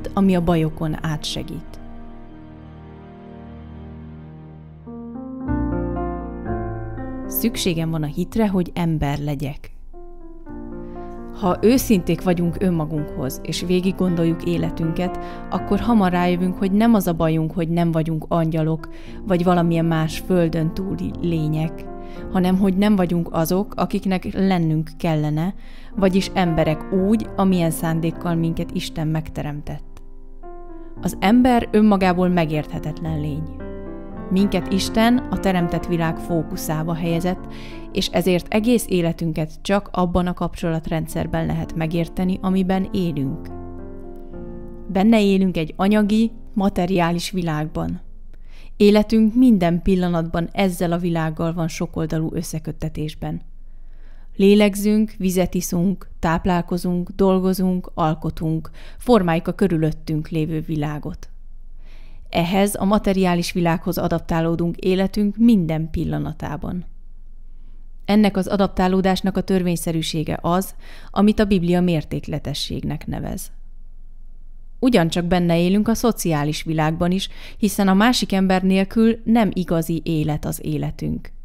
olyasmit, ami a bajokon átsegít. Szükségem van a hitre, hogy ember legyek. Ha őszinték vagyunk önmagunkhoz, és végig gondoljuk életünket, akkor hamar rájövünk, hogy nem az a bajunk, hogy nem vagyunk angyalok, vagy valamilyen más földön túli lények, hanem hogy nem vagyunk azok, akiknek lennünk kellene, vagyis emberek úgy, amilyen szándékkal minket Isten megteremtett. Az ember önmagából megérthetetlen lény. Minket Isten a teremtett világ fókuszába helyezett, és ezért egész életünket csak abban a kapcsolatrendszerben lehet megérteni, amiben élünk. Benne élünk egy anyagi, materiális világban. Életünk minden pillanatban ezzel a világgal van sokoldalú összeköttetésben – Lélegzünk, vizet iszunk, táplálkozunk, dolgozunk, alkotunk, formáljuk a körülöttünk lévő világot. Ehhez a materiális világhoz adaptálódunk életünk minden pillanatában. Ennek az adaptálódásnak a törvényszerűsége az, amit a Biblia mértékletességnek nevez. Ugyancsak benne élünk a szociális világban is, hiszen a másik ember nélkül nem igazi élet az életünk –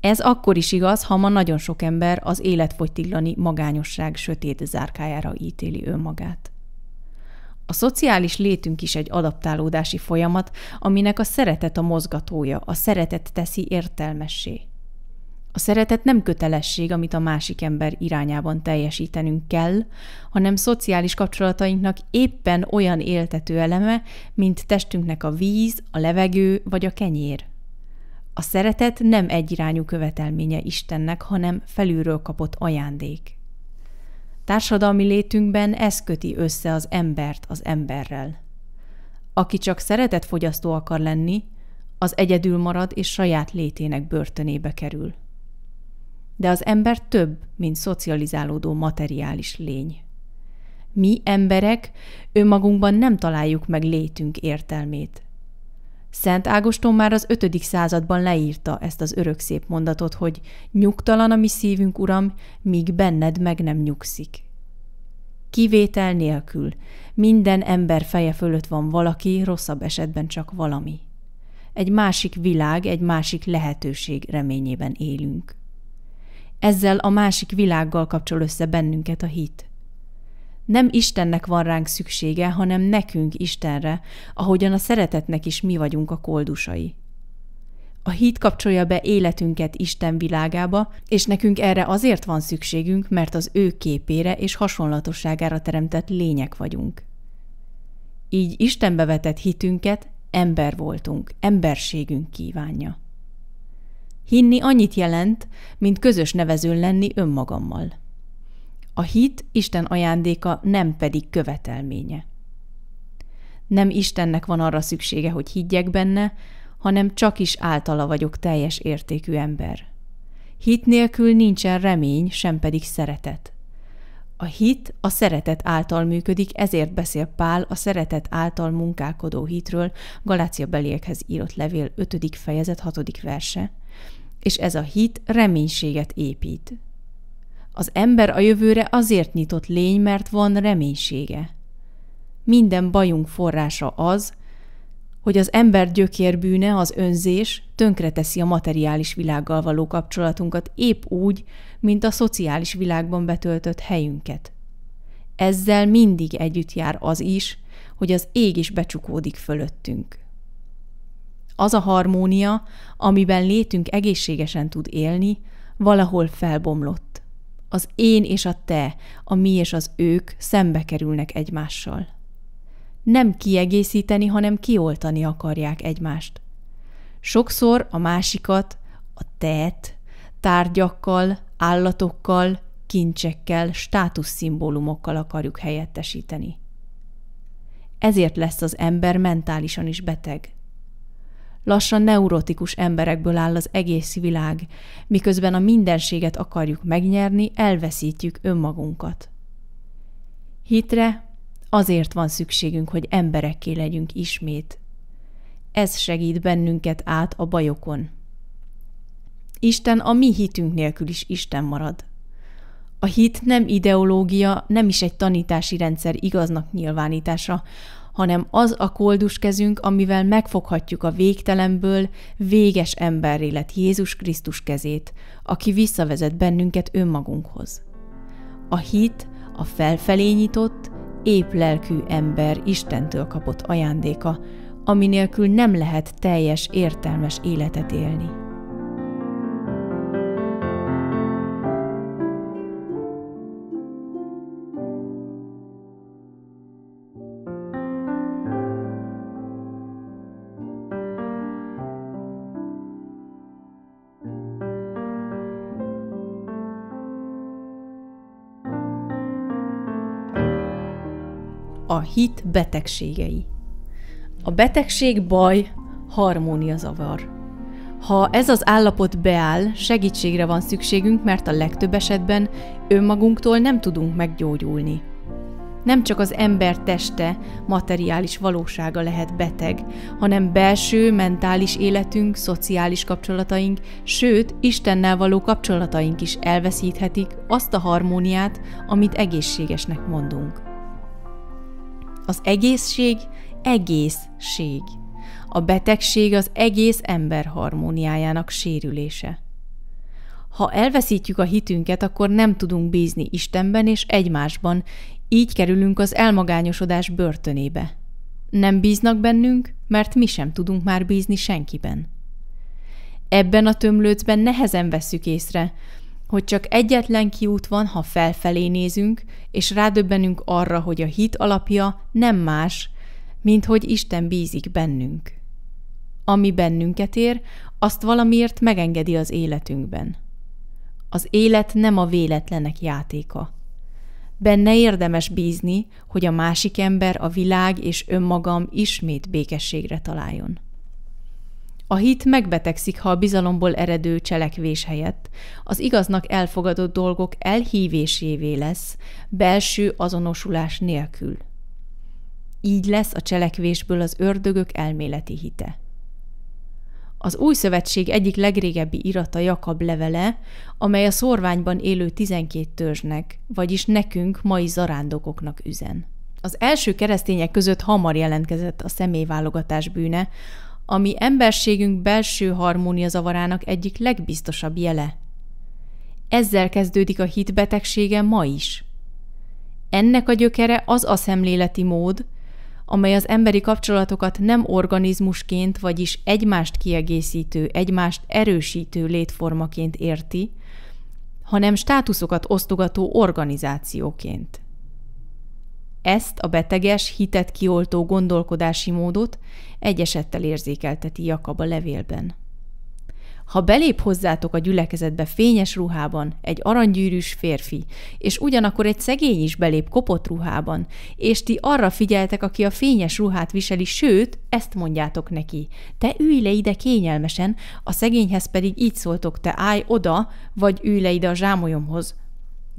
ez akkor is igaz, ha ma nagyon sok ember az életfogytiglani magányosság sötét zárkájára ítéli önmagát. A szociális létünk is egy adaptálódási folyamat, aminek a szeretet a mozgatója, a szeretet teszi értelmessé. A szeretet nem kötelesség, amit a másik ember irányában teljesítenünk kell, hanem szociális kapcsolatainknak éppen olyan éltető eleme, mint testünknek a víz, a levegő vagy a kenyér. A szeretet nem egyirányú követelménye Istennek, hanem felülről kapott ajándék. Társadalmi létünkben ez köti össze az embert az emberrel. Aki csak szeretetfogyasztó akar lenni, az egyedül marad és saját létének börtönébe kerül. De az ember több, mint szocializálódó materiális lény. Mi emberek önmagunkban nem találjuk meg létünk értelmét – Szent Ágoston már az 5. században leírta ezt az örök szép mondatot, hogy nyugtalan a mi szívünk, Uram, míg benned meg nem nyugszik. Kivétel nélkül minden ember feje fölött van valaki, rosszabb esetben csak valami. Egy másik világ, egy másik lehetőség reményében élünk. Ezzel a másik világgal kapcsol össze bennünket a hit nem Istennek van ránk szüksége, hanem nekünk Istenre, ahogyan a szeretetnek is mi vagyunk a koldusai. A hit kapcsolja be életünket Isten világába, és nekünk erre azért van szükségünk, mert az ő képére és hasonlatosságára teremtett lények vagyunk. Így Istenbe vetett hitünket ember voltunk, emberségünk kívánja. Hinni annyit jelent, mint közös nevezőn lenni önmagammal. A hit Isten ajándéka, nem pedig követelménye. Nem Istennek van arra szüksége, hogy higgyek benne, hanem csak is általa vagyok teljes értékű ember. Hit nélkül nincsen remény, sem pedig szeretet. A hit a szeretet által működik, ezért beszél Pál a szeretet által munkálkodó hitről Galácia beliekhez írott levél 5. fejezet 6. verse, és ez a hit reménységet épít. Az ember a jövőre azért nyitott lény, mert van reménysége. Minden bajunk forrása az, hogy az ember gyökérbűne, az önzés tönkreteszi a materiális világgal való kapcsolatunkat épp úgy, mint a szociális világban betöltött helyünket. Ezzel mindig együtt jár az is, hogy az ég is becsukódik fölöttünk. Az a harmónia, amiben létünk egészségesen tud élni, valahol felbomlott. Az én és a te, a mi és az ők szembe kerülnek egymással. Nem kiegészíteni, hanem kioltani akarják egymást. Sokszor a másikat, a teet, tárgyakkal, állatokkal, kincsekkel, státuszszimbólumokkal akarjuk helyettesíteni. Ezért lesz az ember mentálisan is beteg lassan neurotikus emberekből áll az egész világ, miközben a mindenséget akarjuk megnyerni, elveszítjük önmagunkat. Hitre azért van szükségünk, hogy emberekké legyünk ismét. Ez segít bennünket át a bajokon. Isten a mi hitünk nélkül is Isten marad. A hit nem ideológia, nem is egy tanítási rendszer igaznak nyilvánítása, hanem az a koldus kezünk, amivel megfoghatjuk a végtelenből véges emberré lett Jézus Krisztus kezét, aki visszavezet bennünket önmagunkhoz. A hit a felfelé nyitott, épp lelkű ember Istentől kapott ajándéka, ami nélkül nem lehet teljes, értelmes életet élni. hit betegségei. A betegség baj, zavar. Ha ez az állapot beáll, segítségre van szükségünk, mert a legtöbb esetben önmagunktól nem tudunk meggyógyulni. Nem csak az ember teste, materiális valósága lehet beteg, hanem belső, mentális életünk, szociális kapcsolataink, sőt, Istennel való kapcsolataink is elveszíthetik azt a harmóniát, amit egészségesnek mondunk. Az egészség egészség. A betegség az egész ember harmóniájának sérülése. Ha elveszítjük a hitünket, akkor nem tudunk bízni Istenben és egymásban, így kerülünk az elmagányosodás börtönébe. Nem bíznak bennünk, mert mi sem tudunk már bízni senkiben. Ebben a tömlőcben nehezen veszük észre, hogy csak egyetlen kiút van, ha felfelé nézünk, és rádöbbenünk arra, hogy a hit alapja nem más, mint hogy Isten bízik bennünk. Ami bennünket ér, azt valamiért megengedi az életünkben. Az élet nem a véletlenek játéka. Benne érdemes bízni, hogy a másik ember, a világ és önmagam ismét békességre találjon. A hit megbetegszik, ha a bizalomból eredő cselekvés helyett az igaznak elfogadott dolgok elhívésévé lesz, belső azonosulás nélkül. Így lesz a cselekvésből az ördögök elméleti hite. Az új szövetség egyik legrégebbi irata Jakab levele, amely a szorványban élő tizenkét törzsnek, vagyis nekünk, mai zarándokoknak üzen. Az első keresztények között hamar jelentkezett a személyválogatás bűne, ami emberségünk belső zavarának egyik legbiztosabb jele. Ezzel kezdődik a hitbetegsége ma is. Ennek a gyökere az a szemléleti mód, amely az emberi kapcsolatokat nem organizmusként, vagyis egymást kiegészítő, egymást erősítő létformaként érti, hanem státuszokat osztogató organizációként. Ezt a beteges, hitet kioltó gondolkodási módot egyesettel érzékelteti Jakab a levélben. Ha belép hozzátok a gyülekezetbe fényes ruhában egy aranygyűrűs férfi, és ugyanakkor egy szegény is belép kopott ruhában, és ti arra figyeltek, aki a fényes ruhát viseli, sőt, ezt mondjátok neki. Te ülj le ide kényelmesen, a szegényhez pedig így szóltok, te állj oda, vagy ülj le ide a zsámolyomhoz,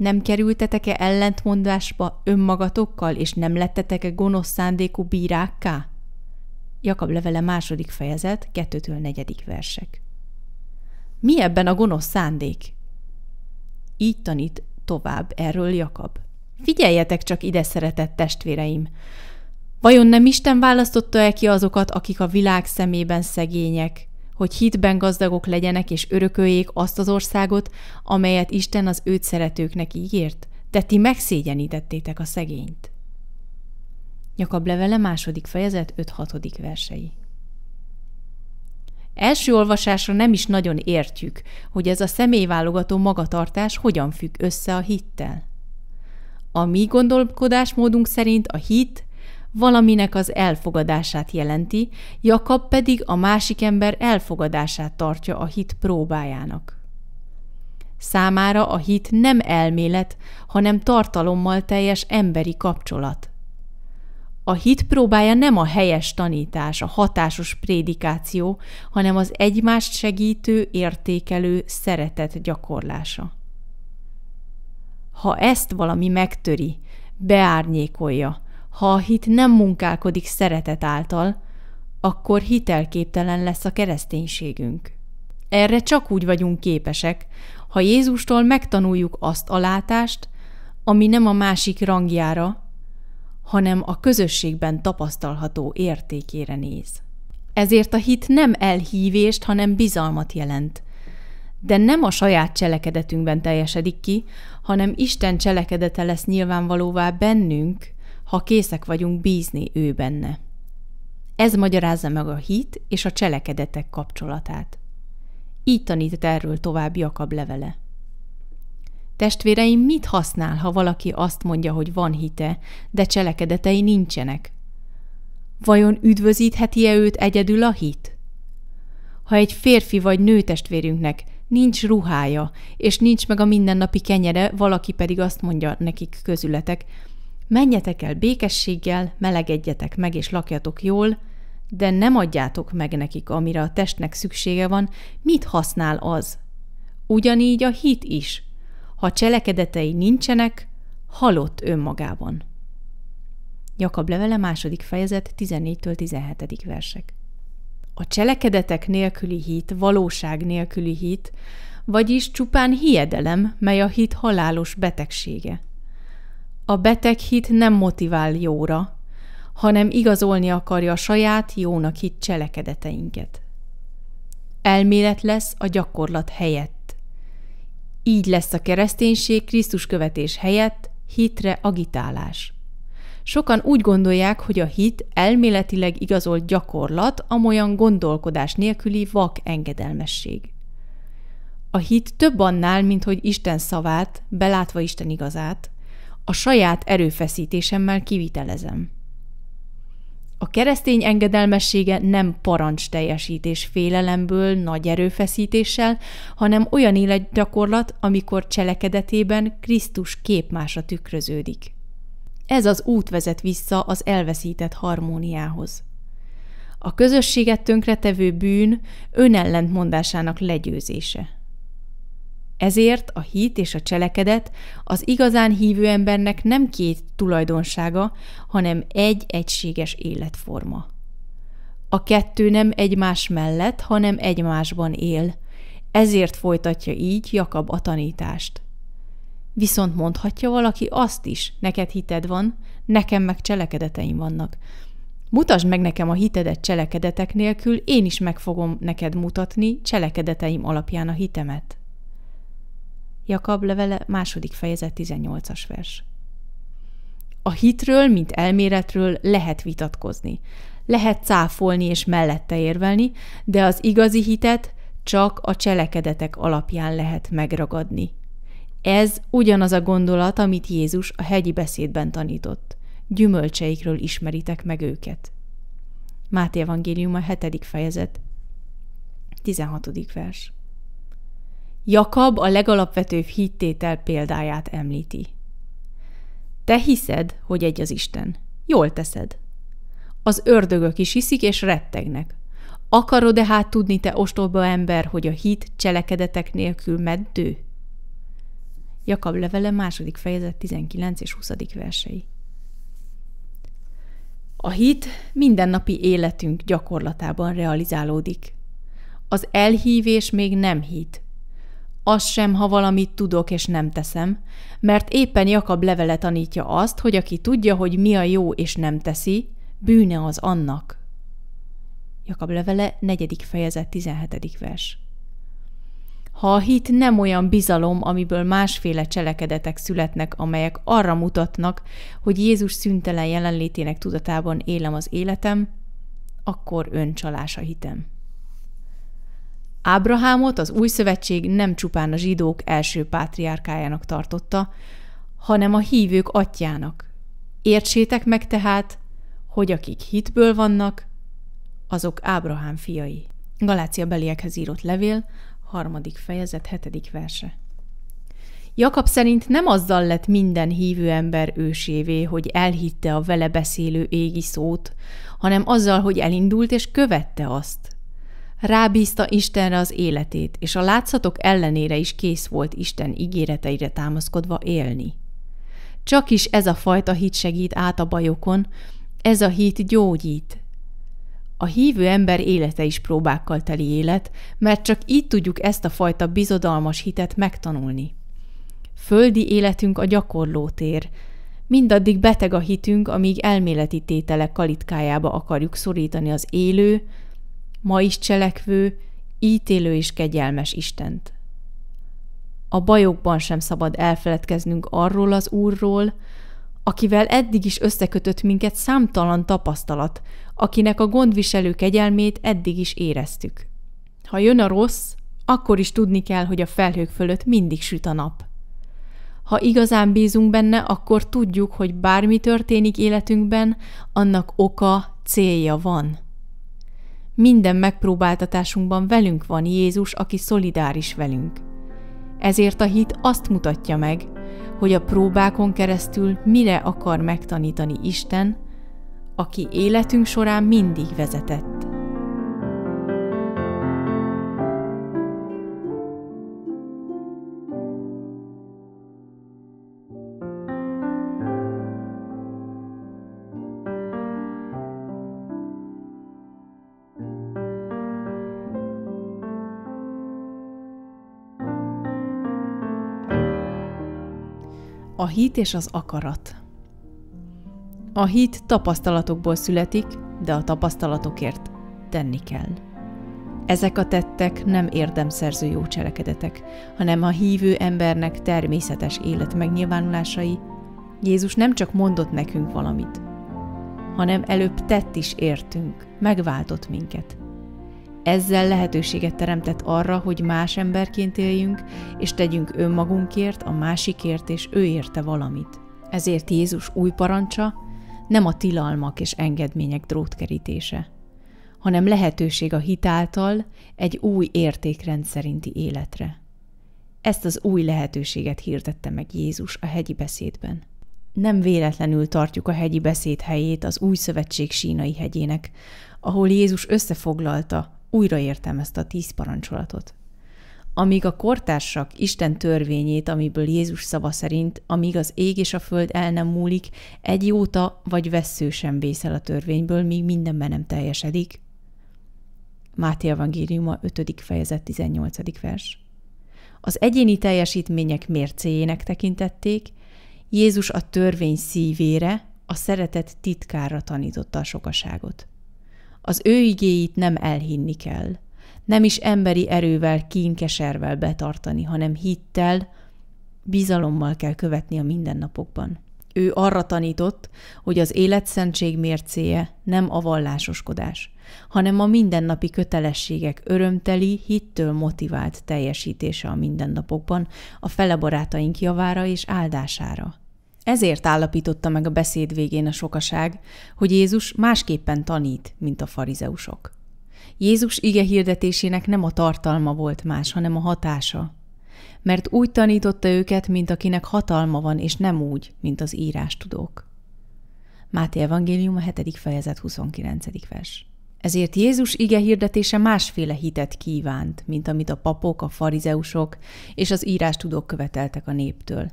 nem kerültetek-e ellentmondásba önmagatokkal, és nem lettetek-e gonosz szándékú bírákká? Jakab levele második fejezet, 2-től 4. versek. Mi ebben a gonosz szándék? Így tanít tovább erről Jakab. Figyeljetek csak ide, szeretett testvéreim! Vajon nem Isten választotta-e ki azokat, akik a világ szemében szegények, hogy hitben gazdagok legyenek és örököljék azt az országot, amelyet Isten az őt szeretőknek ígért, de ti megszégyenítettétek a szegényt. Jakab levele második fejezet 5-6. versei. Első olvasásra nem is nagyon értjük, hogy ez a személyválogató magatartás hogyan függ össze a hittel. A mi gondolkodásmódunk szerint a hit valaminek az elfogadását jelenti, Jakab pedig a másik ember elfogadását tartja a hit próbájának. Számára a hit nem elmélet, hanem tartalommal teljes emberi kapcsolat. A hit próbája nem a helyes tanítás, a hatásos prédikáció, hanem az egymást segítő, értékelő szeretet gyakorlása. Ha ezt valami megtöri, beárnyékolja, ha a hit nem munkálkodik szeretet által, akkor hitelképtelen lesz a kereszténységünk. Erre csak úgy vagyunk képesek, ha Jézustól megtanuljuk azt a látást, ami nem a másik rangjára, hanem a közösségben tapasztalható értékére néz. Ezért a hit nem elhívést, hanem bizalmat jelent. De nem a saját cselekedetünkben teljesedik ki, hanem Isten cselekedete lesz nyilvánvalóvá bennünk, ha készek vagyunk bízni ő benne. Ez magyarázza meg a hit és a cselekedetek kapcsolatát. Így tanít erről tovább Jakab levele. Testvéreim, mit használ, ha valaki azt mondja, hogy van hite, de cselekedetei nincsenek? Vajon üdvözítheti-e őt egyedül a hit? Ha egy férfi vagy nő testvérünknek nincs ruhája, és nincs meg a mindennapi kenyere, valaki pedig azt mondja nekik közületek, menjetek el békességgel, melegedjetek meg és lakjatok jól, de nem adjátok meg nekik, amire a testnek szüksége van, mit használ az. Ugyanígy a hit is. Ha cselekedetei nincsenek, halott önmagában. Jakab levele második fejezet 14 17. versek. A cselekedetek nélküli hit, valóság nélküli hit, vagyis csupán hiedelem, mely a hit halálos betegsége – a beteg hit nem motivál jóra, hanem igazolni akarja a saját jónak hit cselekedeteinket. Elmélet lesz a gyakorlat helyett. Így lesz a kereszténység Krisztus követés helyett hitre agitálás. Sokan úgy gondolják, hogy a hit elméletileg igazolt gyakorlat, amolyan gondolkodás nélküli vak engedelmesség. A hit több annál, mint hogy Isten szavát, belátva Isten igazát, a saját erőfeszítésemmel kivitelezem. A keresztény engedelmessége nem parancs teljesítés félelemből, nagy erőfeszítéssel, hanem olyan életgyakorlat, amikor cselekedetében Krisztus képmása tükröződik. Ez az út vezet vissza az elveszített harmóniához. A közösséget tönkretevő bűn önellentmondásának legyőzése – ezért a hit és a cselekedet az igazán hívő embernek nem két tulajdonsága, hanem egy egységes életforma. A kettő nem egymás mellett, hanem egymásban él. Ezért folytatja így Jakab a tanítást. Viszont mondhatja valaki azt is, neked hited van, nekem meg cselekedeteim vannak. Mutasd meg nekem a hitedet cselekedetek nélkül, én is meg fogom neked mutatni cselekedeteim alapján a hitemet. Jakab levele, második fejezet, 18-as vers. A hitről, mint elméletről lehet vitatkozni. Lehet cáfolni és mellette érvelni, de az igazi hitet csak a cselekedetek alapján lehet megragadni. Ez ugyanaz a gondolat, amit Jézus a hegyi beszédben tanított. Gyümölcseikről ismeritek meg őket. Máté Evangélium a 7. fejezet, 16. vers. Jakab a legalapvetőbb hittétel példáját említi. Te hiszed, hogy egy az Isten. Jól teszed. Az ördögök is hiszik és rettegnek. Akarod-e hát tudni, te ostoba ember, hogy a hit cselekedetek nélkül meddő? Jakab levele, második fejezet, 19 és 20. versei. A hit mindennapi életünk gyakorlatában realizálódik. Az elhívés még nem hit, az sem, ha valamit tudok és nem teszem, mert éppen Jakab levele tanítja azt, hogy aki tudja, hogy mi a jó és nem teszi, bűne az annak. Jakab levele, 4. fejezet, 17. vers. Ha a hit nem olyan bizalom, amiből másféle cselekedetek születnek, amelyek arra mutatnak, hogy Jézus szüntelen jelenlétének tudatában élem az életem, akkor öncsalás a hitem. Ábrahámot az új szövetség nem csupán a zsidók első pátriárkájának tartotta, hanem a hívők atyának. Értsétek meg tehát, hogy akik hitből vannak, azok Ábrahám fiai. Galácia beliekhez írott levél, harmadik fejezet, hetedik verse. Jakab szerint nem azzal lett minden hívő ember ősévé, hogy elhitte a vele beszélő égi szót, hanem azzal, hogy elindult és követte azt – Rábízta Istenre az életét, és a látszatok ellenére is kész volt Isten ígéreteire támaszkodva élni. Csak is ez a fajta hit segít át a bajokon, ez a hit gyógyít. A hívő ember élete is próbákkal teli élet, mert csak így tudjuk ezt a fajta bizodalmas hitet megtanulni. Földi életünk a gyakorlótér, mindaddig beteg a hitünk, amíg elméleti tételek kalitkájába akarjuk szorítani az élő, ma is cselekvő, ítélő és kegyelmes Istent. A bajokban sem szabad elfeledkeznünk arról az Úrról, akivel eddig is összekötött minket számtalan tapasztalat, akinek a gondviselő kegyelmét eddig is éreztük. Ha jön a rossz, akkor is tudni kell, hogy a felhők fölött mindig süt a nap. Ha igazán bízunk benne, akkor tudjuk, hogy bármi történik életünkben, annak oka, célja van. Minden megpróbáltatásunkban velünk van Jézus, aki szolidáris velünk. Ezért a hit azt mutatja meg, hogy a próbákon keresztül mire akar megtanítani Isten, aki életünk során mindig vezetett. A hit és az akarat. A hit tapasztalatokból születik, de a tapasztalatokért tenni kell. Ezek a tettek nem érdemszerző jó cselekedetek, hanem a hívő embernek természetes élet megnyilvánulásai. Jézus nem csak mondott nekünk valamit, hanem előbb tett is értünk, megváltott minket – ezzel lehetőséget teremtett arra, hogy más emberként éljünk, és tegyünk önmagunkért, a másikért és ő érte valamit. Ezért Jézus új parancsa nem a tilalmak és engedmények drótkerítése, hanem lehetőség a hitáltal egy új értékrend szerinti életre. Ezt az új lehetőséget hirdette meg Jézus a hegyi beszédben. Nem véletlenül tartjuk a hegyi beszéd helyét az új szövetség sínai hegyének, ahol Jézus összefoglalta értem ezt a tíz parancsolatot. Amíg a kortársak Isten törvényét, amiből Jézus szava szerint, amíg az ég és a föld el nem múlik, egy jóta vagy vesző sem vészel a törvényből, míg mindenben nem teljesedik. Máté Evangéliuma 5. fejezet 18. vers. Az egyéni teljesítmények mércéjének tekintették, Jézus a törvény szívére, a szeretet titkára tanította a sokaságot. Az ő igéit nem elhinni kell. Nem is emberi erővel, kínkeservel betartani, hanem hittel, bizalommal kell követni a mindennapokban. Ő arra tanított, hogy az életszentség mércéje nem a vallásoskodás, hanem a mindennapi kötelességek örömteli, hittől motivált teljesítése a mindennapokban, a felebarátaink javára és áldására. Ezért állapította meg a beszéd végén a sokaság, hogy Jézus másképpen tanít, mint a farizeusok. Jézus ige hirdetésének nem a tartalma volt más, hanem a hatása. Mert úgy tanította őket, mint akinek hatalma van, és nem úgy, mint az írástudók. Máté Evangélium a 7. fejezet 29. vers. Ezért Jézus ige hirdetése másféle hitet kívánt, mint amit a papok, a farizeusok és az írástudók követeltek a néptől,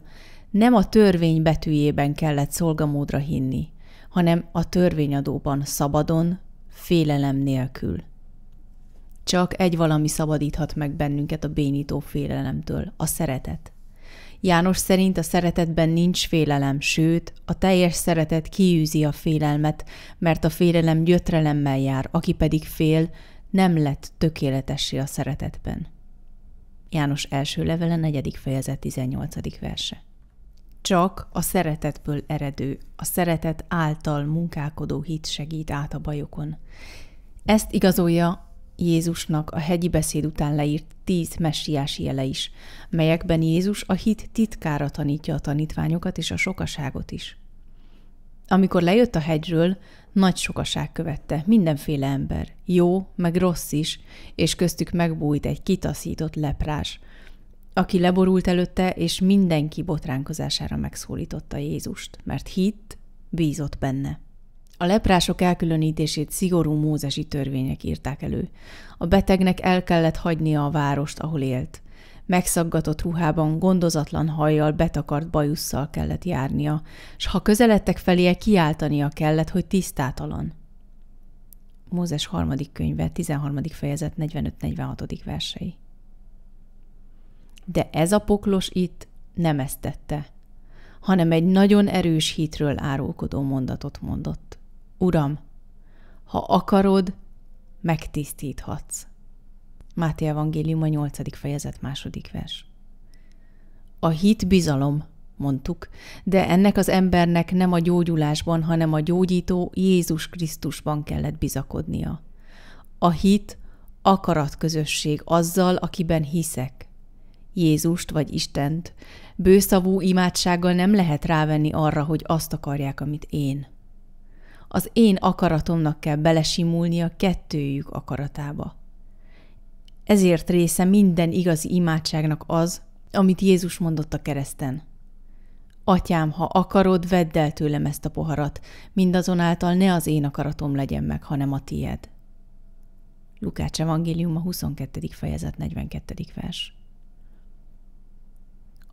nem a törvény betűjében kellett szolgamódra hinni, hanem a törvényadóban szabadon, félelem nélkül. Csak egy valami szabadíthat meg bennünket a bénító félelemtől, a szeretet. János szerint a szeretetben nincs félelem, sőt, a teljes szeretet kiűzi a félelmet, mert a félelem gyötrelemmel jár, aki pedig fél, nem lett tökéletessé a szeretetben. János első levele, negyedik fejezet, 18. verse csak a szeretetből eredő, a szeretet által munkálkodó hit segít át a bajokon. Ezt igazolja Jézusnak a hegyi beszéd után leírt tíz messiási jele is, melyekben Jézus a hit titkára tanítja a tanítványokat és a sokaságot is. Amikor lejött a hegyről, nagy sokaság követte, mindenféle ember, jó, meg rossz is, és köztük megbújt egy kitaszított leprás – aki leborult előtte, és mindenki botránkozására megszólította Jézust, mert hitt, bízott benne. A leprások elkülönítését szigorú mózesi törvények írták elő. A betegnek el kellett hagynia a várost, ahol élt. Megszaggatott ruhában, gondozatlan hajjal, betakart bajusszal kellett járnia, s ha közeledtek felé kiáltania kellett, hogy tisztátalan. Mózes harmadik könyve, 13. fejezet, 45-46. versei. De ez a poklos itt nem ezt tette, hanem egy nagyon erős hitről árulkodó mondatot mondott. Uram, ha akarod, megtisztíthatsz. Máté Evangélium a 8. fejezet második vers. A hit bizalom, mondtuk, de ennek az embernek nem a gyógyulásban, hanem a gyógyító Jézus Krisztusban kellett bizakodnia. A hit akaratközösség azzal, akiben hiszek. Jézust vagy Istent. Bőszavú imádsággal nem lehet rávenni arra, hogy azt akarják, amit én. Az én akaratomnak kell belesimulnia kettőjük akaratába. Ezért része minden igazi imádságnak az, amit Jézus mondott a kereszten. Atyám, ha akarod, vedd el tőlem ezt a poharat, mindazonáltal ne az én akaratom legyen meg, hanem a tied. Lukács evangélium a 22. fejezet 42. vers.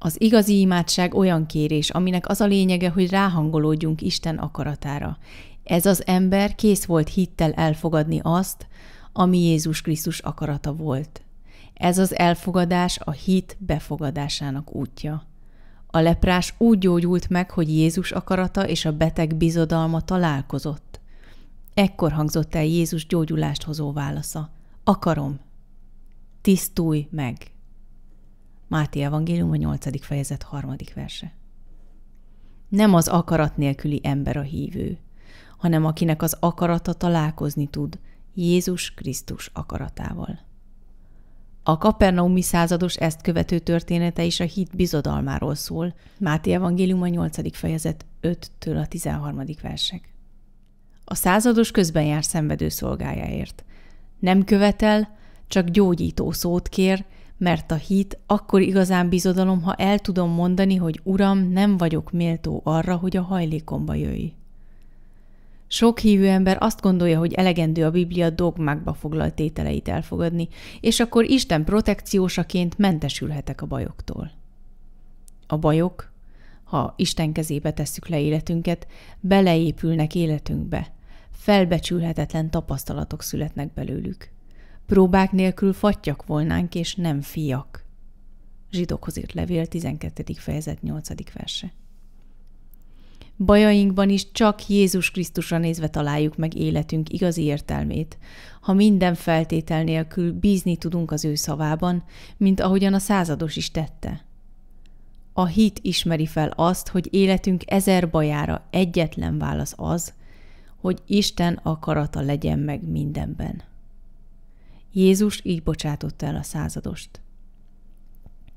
Az igazi imádság olyan kérés, aminek az a lényege, hogy ráhangolódjunk Isten akaratára. Ez az ember kész volt hittel elfogadni azt, ami Jézus Krisztus akarata volt. Ez az elfogadás a hit befogadásának útja. A leprás úgy gyógyult meg, hogy Jézus akarata és a beteg bizodalma találkozott. Ekkor hangzott el Jézus gyógyulást hozó válasza. Akarom. Tisztulj meg! Máté Evangélium a 8. fejezet 3. verse. Nem az akarat nélküli ember a hívő, hanem akinek az akarata találkozni tud Jézus Krisztus akaratával. A kapernaumi százados ezt követő története is a hit bizodalmáról szól, Máté Evangélium a 8. fejezet 5-től a 13. versek. A százados közben jár szenvedő szolgájáért. Nem követel, csak gyógyító szót kér, mert a hit akkor igazán bizodalom, ha el tudom mondani, hogy Uram, nem vagyok méltó arra, hogy a hajlékomba jöjj. Sok hívő ember azt gondolja, hogy elegendő a Biblia dogmákba foglalt tételeit elfogadni, és akkor Isten protekciósaként mentesülhetek a bajoktól. A bajok, ha Isten kezébe tesszük le életünket, beleépülnek életünkbe, felbecsülhetetlen tapasztalatok születnek belőlük. Próbák nélkül fattyak volnánk, és nem fiak. Zsidókhoz írt levél 12. fejezet 8. verse. Bajainkban is csak Jézus Krisztusra nézve találjuk meg életünk igazi értelmét, ha minden feltétel nélkül bízni tudunk az ő szavában, mint ahogyan a százados is tette. A hit ismeri fel azt, hogy életünk ezer bajára egyetlen válasz az, hogy Isten akarata legyen meg mindenben. Jézus így bocsátotta el a századost.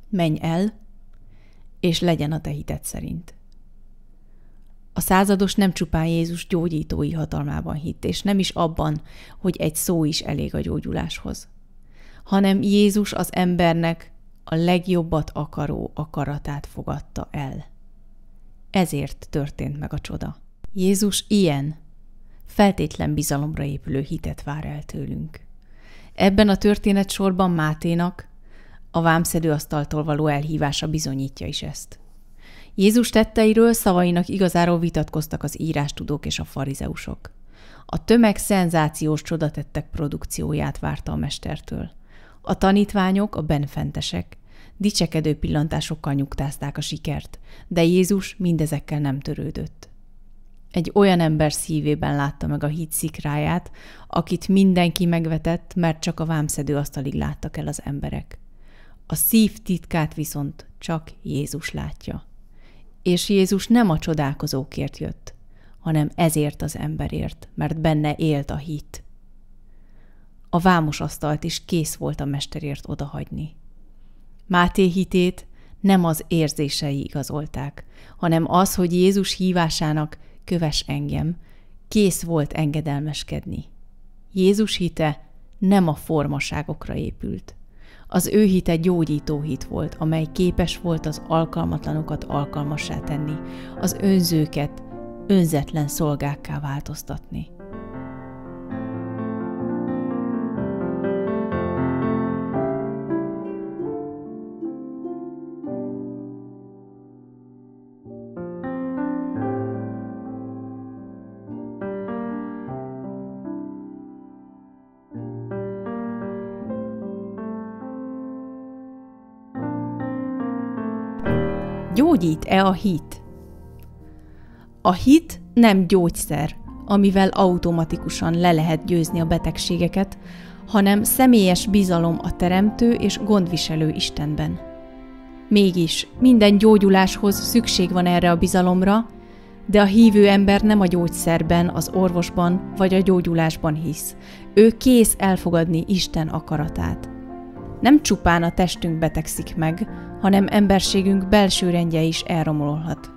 Menj el, és legyen a te hited szerint. A százados nem csupán Jézus gyógyítói hatalmában hitt, és nem is abban, hogy egy szó is elég a gyógyuláshoz, hanem Jézus az embernek a legjobbat akaró akaratát fogadta el. Ezért történt meg a csoda. Jézus ilyen, feltétlen bizalomra épülő hitet vár el tőlünk. Ebben a történet sorban Máténak a vámszedő asztaltól való elhívása bizonyítja is ezt. Jézus tetteiről, szavainak igazáról vitatkoztak az írástudók és a farizeusok. A tömeg szenzációs csodatettek produkcióját várta a mestertől. A tanítványok, a benfentesek, dicsekedő pillantásokkal nyugtázták a sikert, de Jézus mindezekkel nem törődött egy olyan ember szívében látta meg a híd szikráját, akit mindenki megvetett, mert csak a vámszedő asztalig láttak el az emberek. A szív titkát viszont csak Jézus látja. És Jézus nem a csodálkozókért jött, hanem ezért az emberért, mert benne élt a hit. A vámos asztalt is kész volt a mesterért odahagyni. Máté hitét nem az érzései igazolták, hanem az, hogy Jézus hívásának köves engem, kész volt engedelmeskedni. Jézus hite nem a formaságokra épült. Az ő hite gyógyító hit volt, amely képes volt az alkalmatlanokat alkalmassá tenni, az önzőket önzetlen szolgákká változtatni. Gyógyít-e a hit? A hit nem gyógyszer, amivel automatikusan le lehet győzni a betegségeket, hanem személyes bizalom a teremtő és gondviselő Istenben. Mégis minden gyógyuláshoz szükség van erre a bizalomra, de a hívő ember nem a gyógyszerben, az orvosban vagy a gyógyulásban hisz. Ő kész elfogadni Isten akaratát. Nem csupán a testünk betegszik meg, hanem emberségünk belső rendje is elromolhat.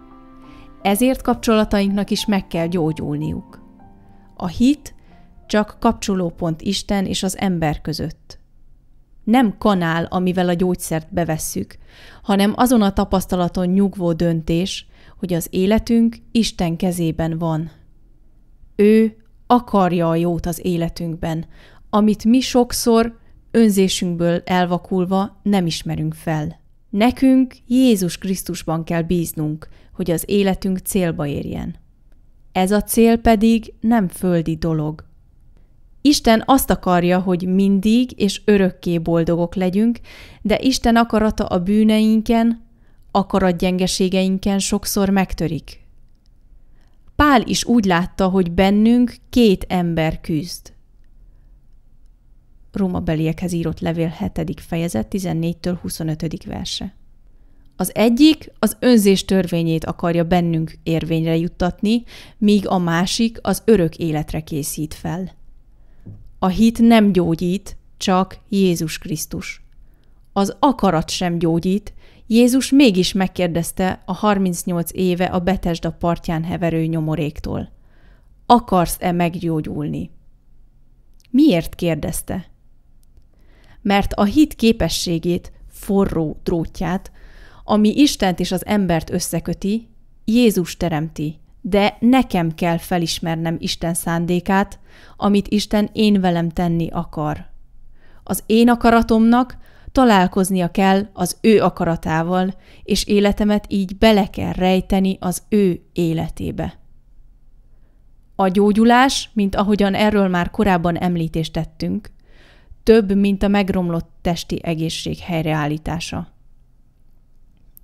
Ezért kapcsolatainknak is meg kell gyógyulniuk. A hit csak kapcsolópont Isten és az ember között. Nem kanál, amivel a gyógyszert bevesszük, hanem azon a tapasztalaton nyugvó döntés, hogy az életünk Isten kezében van. Ő akarja a jót az életünkben, amit mi sokszor önzésünkből elvakulva nem ismerünk fel. Nekünk Jézus Krisztusban kell bíznunk, hogy az életünk célba érjen. Ez a cél pedig nem földi dolog. Isten azt akarja, hogy mindig és örökké boldogok legyünk, de Isten akarata a bűneinken, gyengeségeinken sokszor megtörik. Pál is úgy látta, hogy bennünk két ember küzd. Róma beliekhez írott levél 7. fejezet 14-től 25. verse. Az egyik az önzés törvényét akarja bennünk érvényre juttatni, míg a másik az örök életre készít fel. A hit nem gyógyít, csak Jézus Krisztus. Az akarat sem gyógyít, Jézus mégis megkérdezte a 38 éve a Betesda partján heverő nyomoréktól. Akarsz-e meggyógyulni? Miért kérdezte? mert a hit képességét, forró drótját, ami Istent és az embert összeköti, Jézus teremti, de nekem kell felismernem Isten szándékát, amit Isten én velem tenni akar. Az én akaratomnak találkoznia kell az ő akaratával, és életemet így bele kell rejteni az ő életébe. A gyógyulás, mint ahogyan erről már korábban említést tettünk, több, mint a megromlott testi egészség helyreállítása.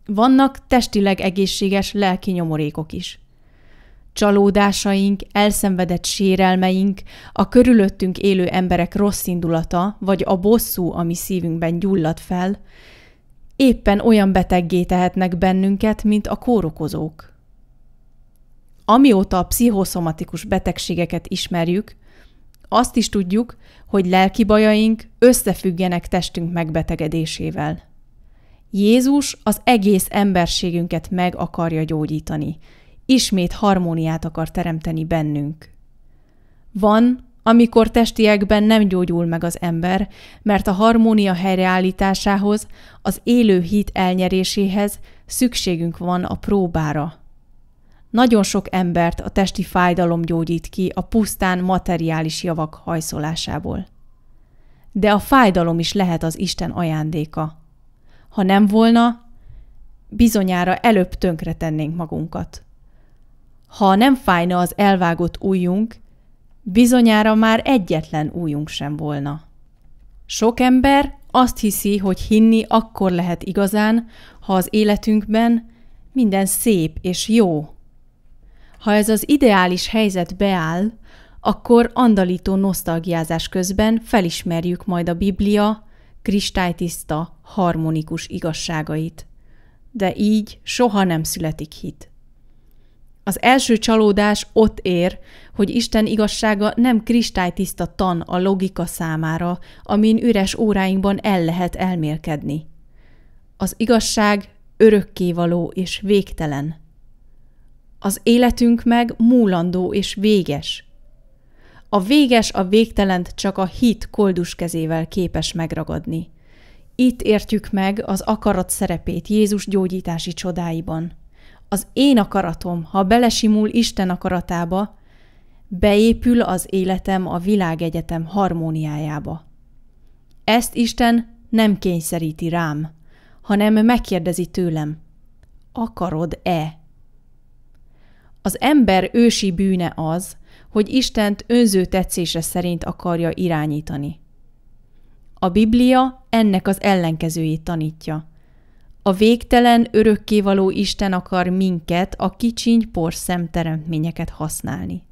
Vannak testileg egészséges lelki nyomorékok is. Csalódásaink, elszenvedett sérelmeink, a körülöttünk élő emberek rossz indulata, vagy a bosszú, ami szívünkben gyullad fel, éppen olyan beteggé tehetnek bennünket, mint a kórokozók. Amióta a pszichoszomatikus betegségeket ismerjük, azt is tudjuk, hogy lelki bajaink összefüggenek testünk megbetegedésével. Jézus az egész emberségünket meg akarja gyógyítani. Ismét harmóniát akar teremteni bennünk. Van, amikor testiekben nem gyógyul meg az ember, mert a harmónia helyreállításához, az élő hit elnyeréséhez szükségünk van a próbára, nagyon sok embert a testi fájdalom gyógyít ki a pusztán materiális javak hajszolásából. De a fájdalom is lehet az Isten ajándéka. Ha nem volna, bizonyára előbb tönkretennénk magunkat. Ha nem fájna az elvágott újunk, bizonyára már egyetlen újunk sem volna. Sok ember azt hiszi, hogy hinni akkor lehet igazán, ha az életünkben minden szép és jó, ha ez az ideális helyzet beáll, akkor andalító nosztalgiázás közben felismerjük majd a Biblia kristálytiszta, harmonikus igazságait. De így soha nem születik hit. Az első csalódás ott ér, hogy Isten igazsága nem kristálytiszta tan a logika számára, amin üres óráinkban el lehet elmélkedni. Az igazság örökkévaló és végtelen – az életünk meg múlandó és véges. A véges a végtelent csak a hit koldus kezével képes megragadni. Itt értjük meg az akarat szerepét Jézus gyógyítási csodáiban. Az én akaratom, ha belesimul Isten akaratába, beépül az életem a világegyetem harmóniájába. Ezt Isten nem kényszeríti rám, hanem megkérdezi tőlem, akarod-e? Az ember ősi bűne az, hogy Istent önző tetszése szerint akarja irányítani. A Biblia ennek az ellenkezőjét tanítja. A végtelen, örökkévaló Isten akar minket, a kicsiny porszem teremtményeket használni.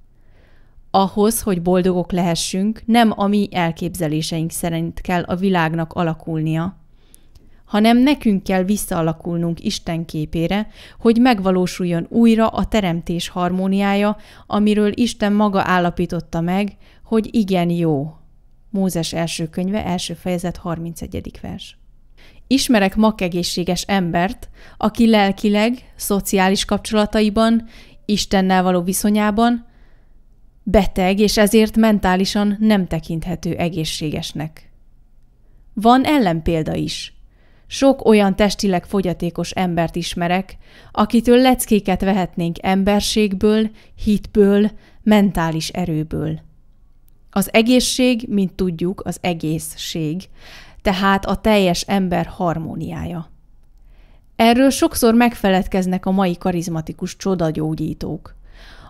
Ahhoz, hogy boldogok lehessünk, nem a mi elképzeléseink szerint kell a világnak alakulnia, hanem nekünk kell visszaalakulnunk Isten képére, hogy megvalósuljon újra a teremtés harmóniája, amiről Isten maga állapította meg, hogy igen jó. Mózes első könyve, első fejezet, 31. vers. Ismerek makkegészséges embert, aki lelkileg, szociális kapcsolataiban, Istennel való viszonyában beteg és ezért mentálisan nem tekinthető egészségesnek. Van ellenpélda is. Sok olyan testileg fogyatékos embert ismerek, akitől leckéket vehetnénk emberségből, hitből, mentális erőből. Az egészség, mint tudjuk, az egészség, tehát a teljes ember harmóniája. Erről sokszor megfeledkeznek a mai karizmatikus csodagyógyítók.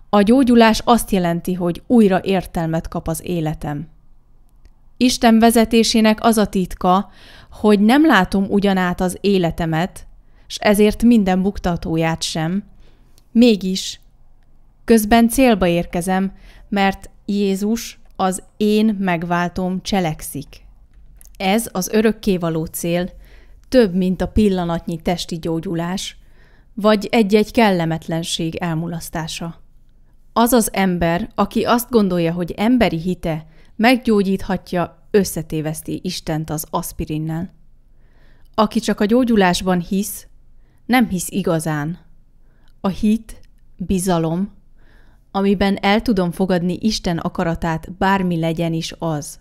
A gyógyulás azt jelenti, hogy újra értelmet kap az életem. Isten vezetésének az a titka, hogy nem látom ugyanát az életemet, s ezért minden buktatóját sem. Mégis, közben célba érkezem, mert Jézus az én megváltom cselekszik. Ez az örökkévaló cél, több, mint a pillanatnyi testi gyógyulás, vagy egy-egy kellemetlenség elmulasztása. Az az ember, aki azt gondolja, hogy emberi hite meggyógyíthatja összetéveszti Istent az aspirinnel. Aki csak a gyógyulásban hisz, nem hisz igazán. A hit, bizalom, amiben el tudom fogadni Isten akaratát bármi legyen is az.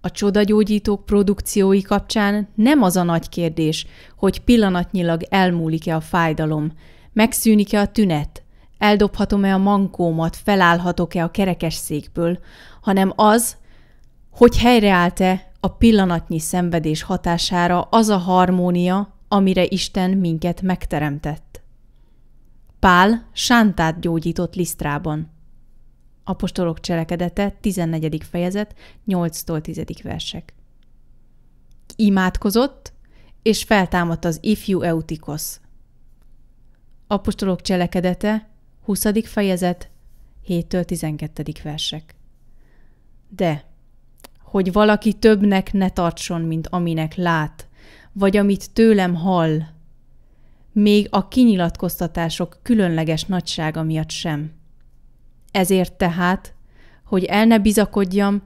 A csodagyógyítók produkciói kapcsán nem az a nagy kérdés, hogy pillanatnyilag elmúlik-e a fájdalom, megszűnik-e a tünet, eldobhatom-e a mankómat, felállhatok-e a kerekes székből, hanem az, hogy helyreállt-e a pillanatnyi szenvedés hatására az a harmónia, amire Isten minket megteremtett. Pál sántát gyógyított Lisztrában. Apostolok cselekedete, 14. fejezet, 8-tól 10. versek. Imádkozott, és feltámadt az ifjú eutikos. Apostolok cselekedete, 20. fejezet, 7-től 12. versek. De hogy valaki többnek ne tartson, mint aminek lát, vagy amit tőlem hall, még a kinyilatkoztatások különleges nagysága miatt sem. Ezért tehát, hogy el ne bizakodjam,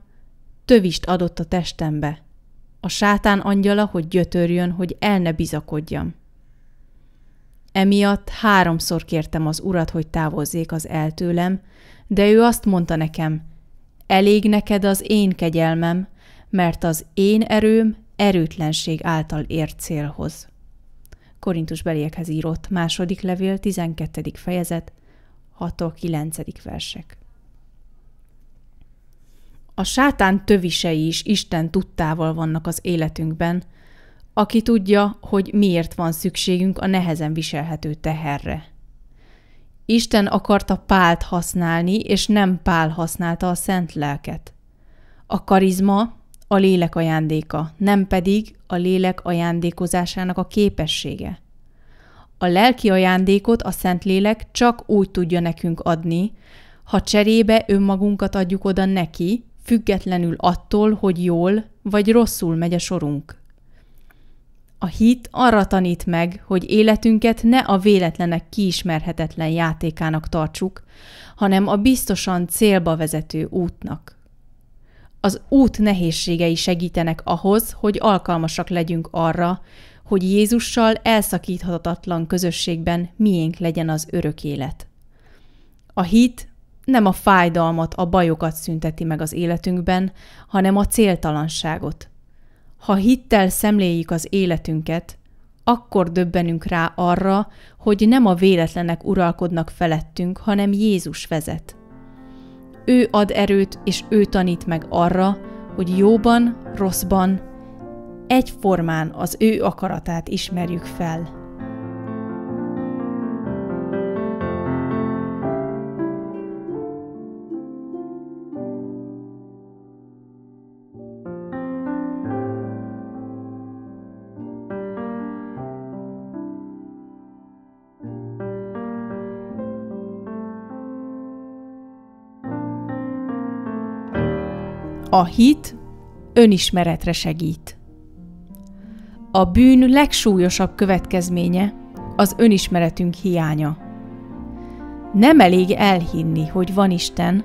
tövist adott a testembe. A sátán angyala, hogy gyötörjön, hogy el ne bizakodjam. Emiatt háromszor kértem az urat, hogy távozzék az eltőlem, de ő azt mondta nekem – Elég neked az én kegyelmem, mert az én erőm erőtlenség által ér célhoz. Korintus beliekhez írott második levél, 12. fejezet, 6-9. versek. A sátán tövisei is Isten tudtával vannak az életünkben, aki tudja, hogy miért van szükségünk a nehezen viselhető teherre. Isten akarta Pált használni, és nem Pál használta a szent lelket. A karizma a lélek ajándéka, nem pedig a lélek ajándékozásának a képessége. A lelki ajándékot a Szentlélek csak úgy tudja nekünk adni, ha cserébe önmagunkat adjuk oda neki, függetlenül attól, hogy jól vagy rosszul megy a sorunk. A hit arra tanít meg, hogy életünket ne a véletlenek kiismerhetetlen játékának tartsuk, hanem a biztosan célba vezető útnak. Az út nehézségei segítenek ahhoz, hogy alkalmasak legyünk arra, hogy Jézussal elszakíthatatlan közösségben miénk legyen az örök élet. A hit nem a fájdalmat, a bajokat szünteti meg az életünkben, hanem a céltalanságot – ha hittel szemléljük az életünket, akkor döbbenünk rá arra, hogy nem a véletlenek uralkodnak felettünk, hanem Jézus vezet. Ő ad erőt, és ő tanít meg arra, hogy jóban, rosszban, egyformán az ő akaratát ismerjük fel. A hit önismeretre segít. A bűn legsúlyosabb következménye az önismeretünk hiánya. Nem elég elhinni, hogy van Isten,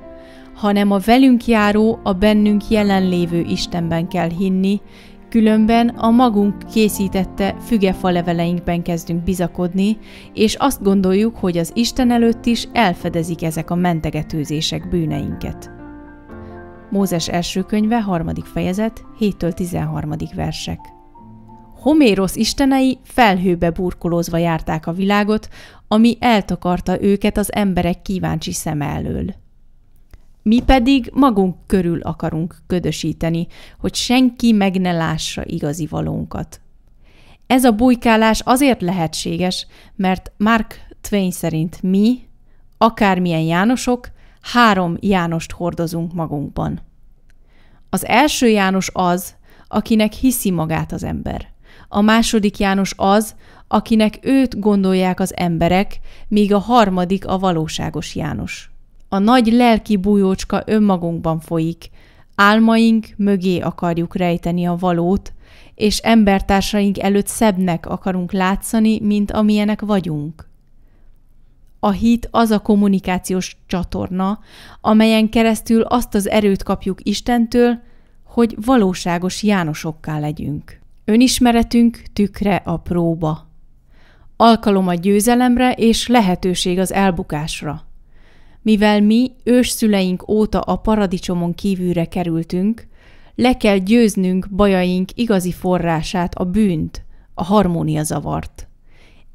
hanem a velünk járó, a bennünk jelenlévő Istenben kell hinni, különben a magunk készítette fügefa leveleinkben kezdünk bizakodni, és azt gondoljuk, hogy az Isten előtt is elfedezik ezek a mentegetőzések bűneinket. Mózes első könyve, harmadik fejezet, 7-től 13. versek. Homérosz istenei felhőbe burkolózva járták a világot, ami eltakarta őket az emberek kíváncsi szem elől. Mi pedig magunk körül akarunk ködösíteni, hogy senki meg ne lássa igazi valónkat. Ez a bujkálás azért lehetséges, mert Mark Twain szerint mi, akármilyen Jánosok, három Jánost hordozunk magunkban. Az első János az, akinek hiszi magát az ember. A második János az, akinek őt gondolják az emberek, míg a harmadik a valóságos János. A nagy lelki bújócska önmagunkban folyik, álmaink mögé akarjuk rejteni a valót, és embertársaink előtt szebbnek akarunk látszani, mint amilyenek vagyunk. A hit az a kommunikációs csatorna, amelyen keresztül azt az erőt kapjuk Istentől, hogy valóságos Jánosokká legyünk. Önismeretünk tükre a próba. Alkalom a győzelemre és lehetőség az elbukásra. Mivel mi ősszüleink óta a paradicsomon kívülre kerültünk, le kell győznünk bajaink igazi forrását, a bűnt, a zavart.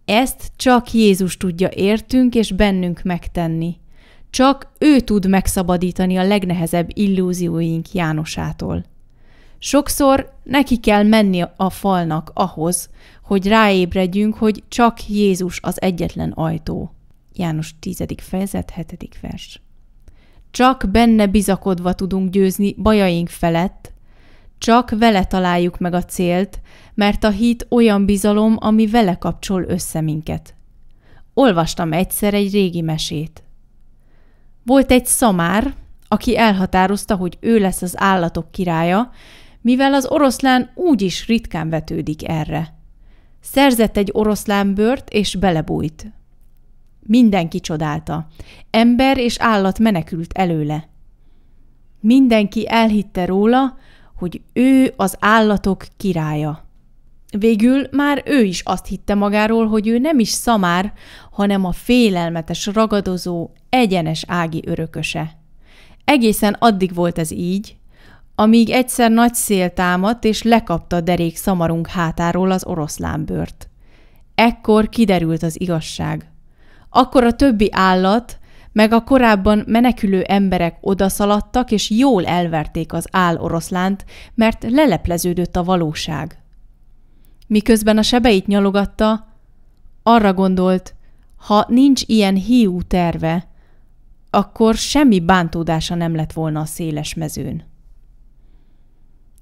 Ezt csak Jézus tudja értünk és bennünk megtenni. Csak ő tud megszabadítani a legnehezebb illúzióink Jánosától. Sokszor neki kell menni a falnak ahhoz, hogy ráébredjünk, hogy csak Jézus az egyetlen ajtó. János 10. fejezet 7. vers. Csak benne bizakodva tudunk győzni bajaink felett, csak vele találjuk meg a célt, mert a hit olyan bizalom, ami vele kapcsol össze minket. Olvastam egyszer egy régi mesét. Volt egy szamár, aki elhatározta, hogy ő lesz az állatok királya, mivel az oroszlán úgy is ritkán vetődik erre. Szerzett egy oroszlánbört és belebújt. Mindenki csodálta. Ember és állat menekült előle. Mindenki elhitte róla, hogy ő az állatok királya. Végül már ő is azt hitte magáról, hogy ő nem is szamár, hanem a félelmetes, ragadozó, egyenes ági örököse. Egészen addig volt ez így, amíg egyszer nagy szél támadt, és lekapta derék szamarunk hátáról az oroszlánbört. Ekkor kiderült az igazság. Akkor a többi állat, meg a korábban menekülő emberek odaszaladtak és jól elverték az áll oroszlánt, mert lelepleződött a valóság. Miközben a sebeit nyalogatta, arra gondolt, ha nincs ilyen hiú terve, akkor semmi bántódása nem lett volna a széles mezőn.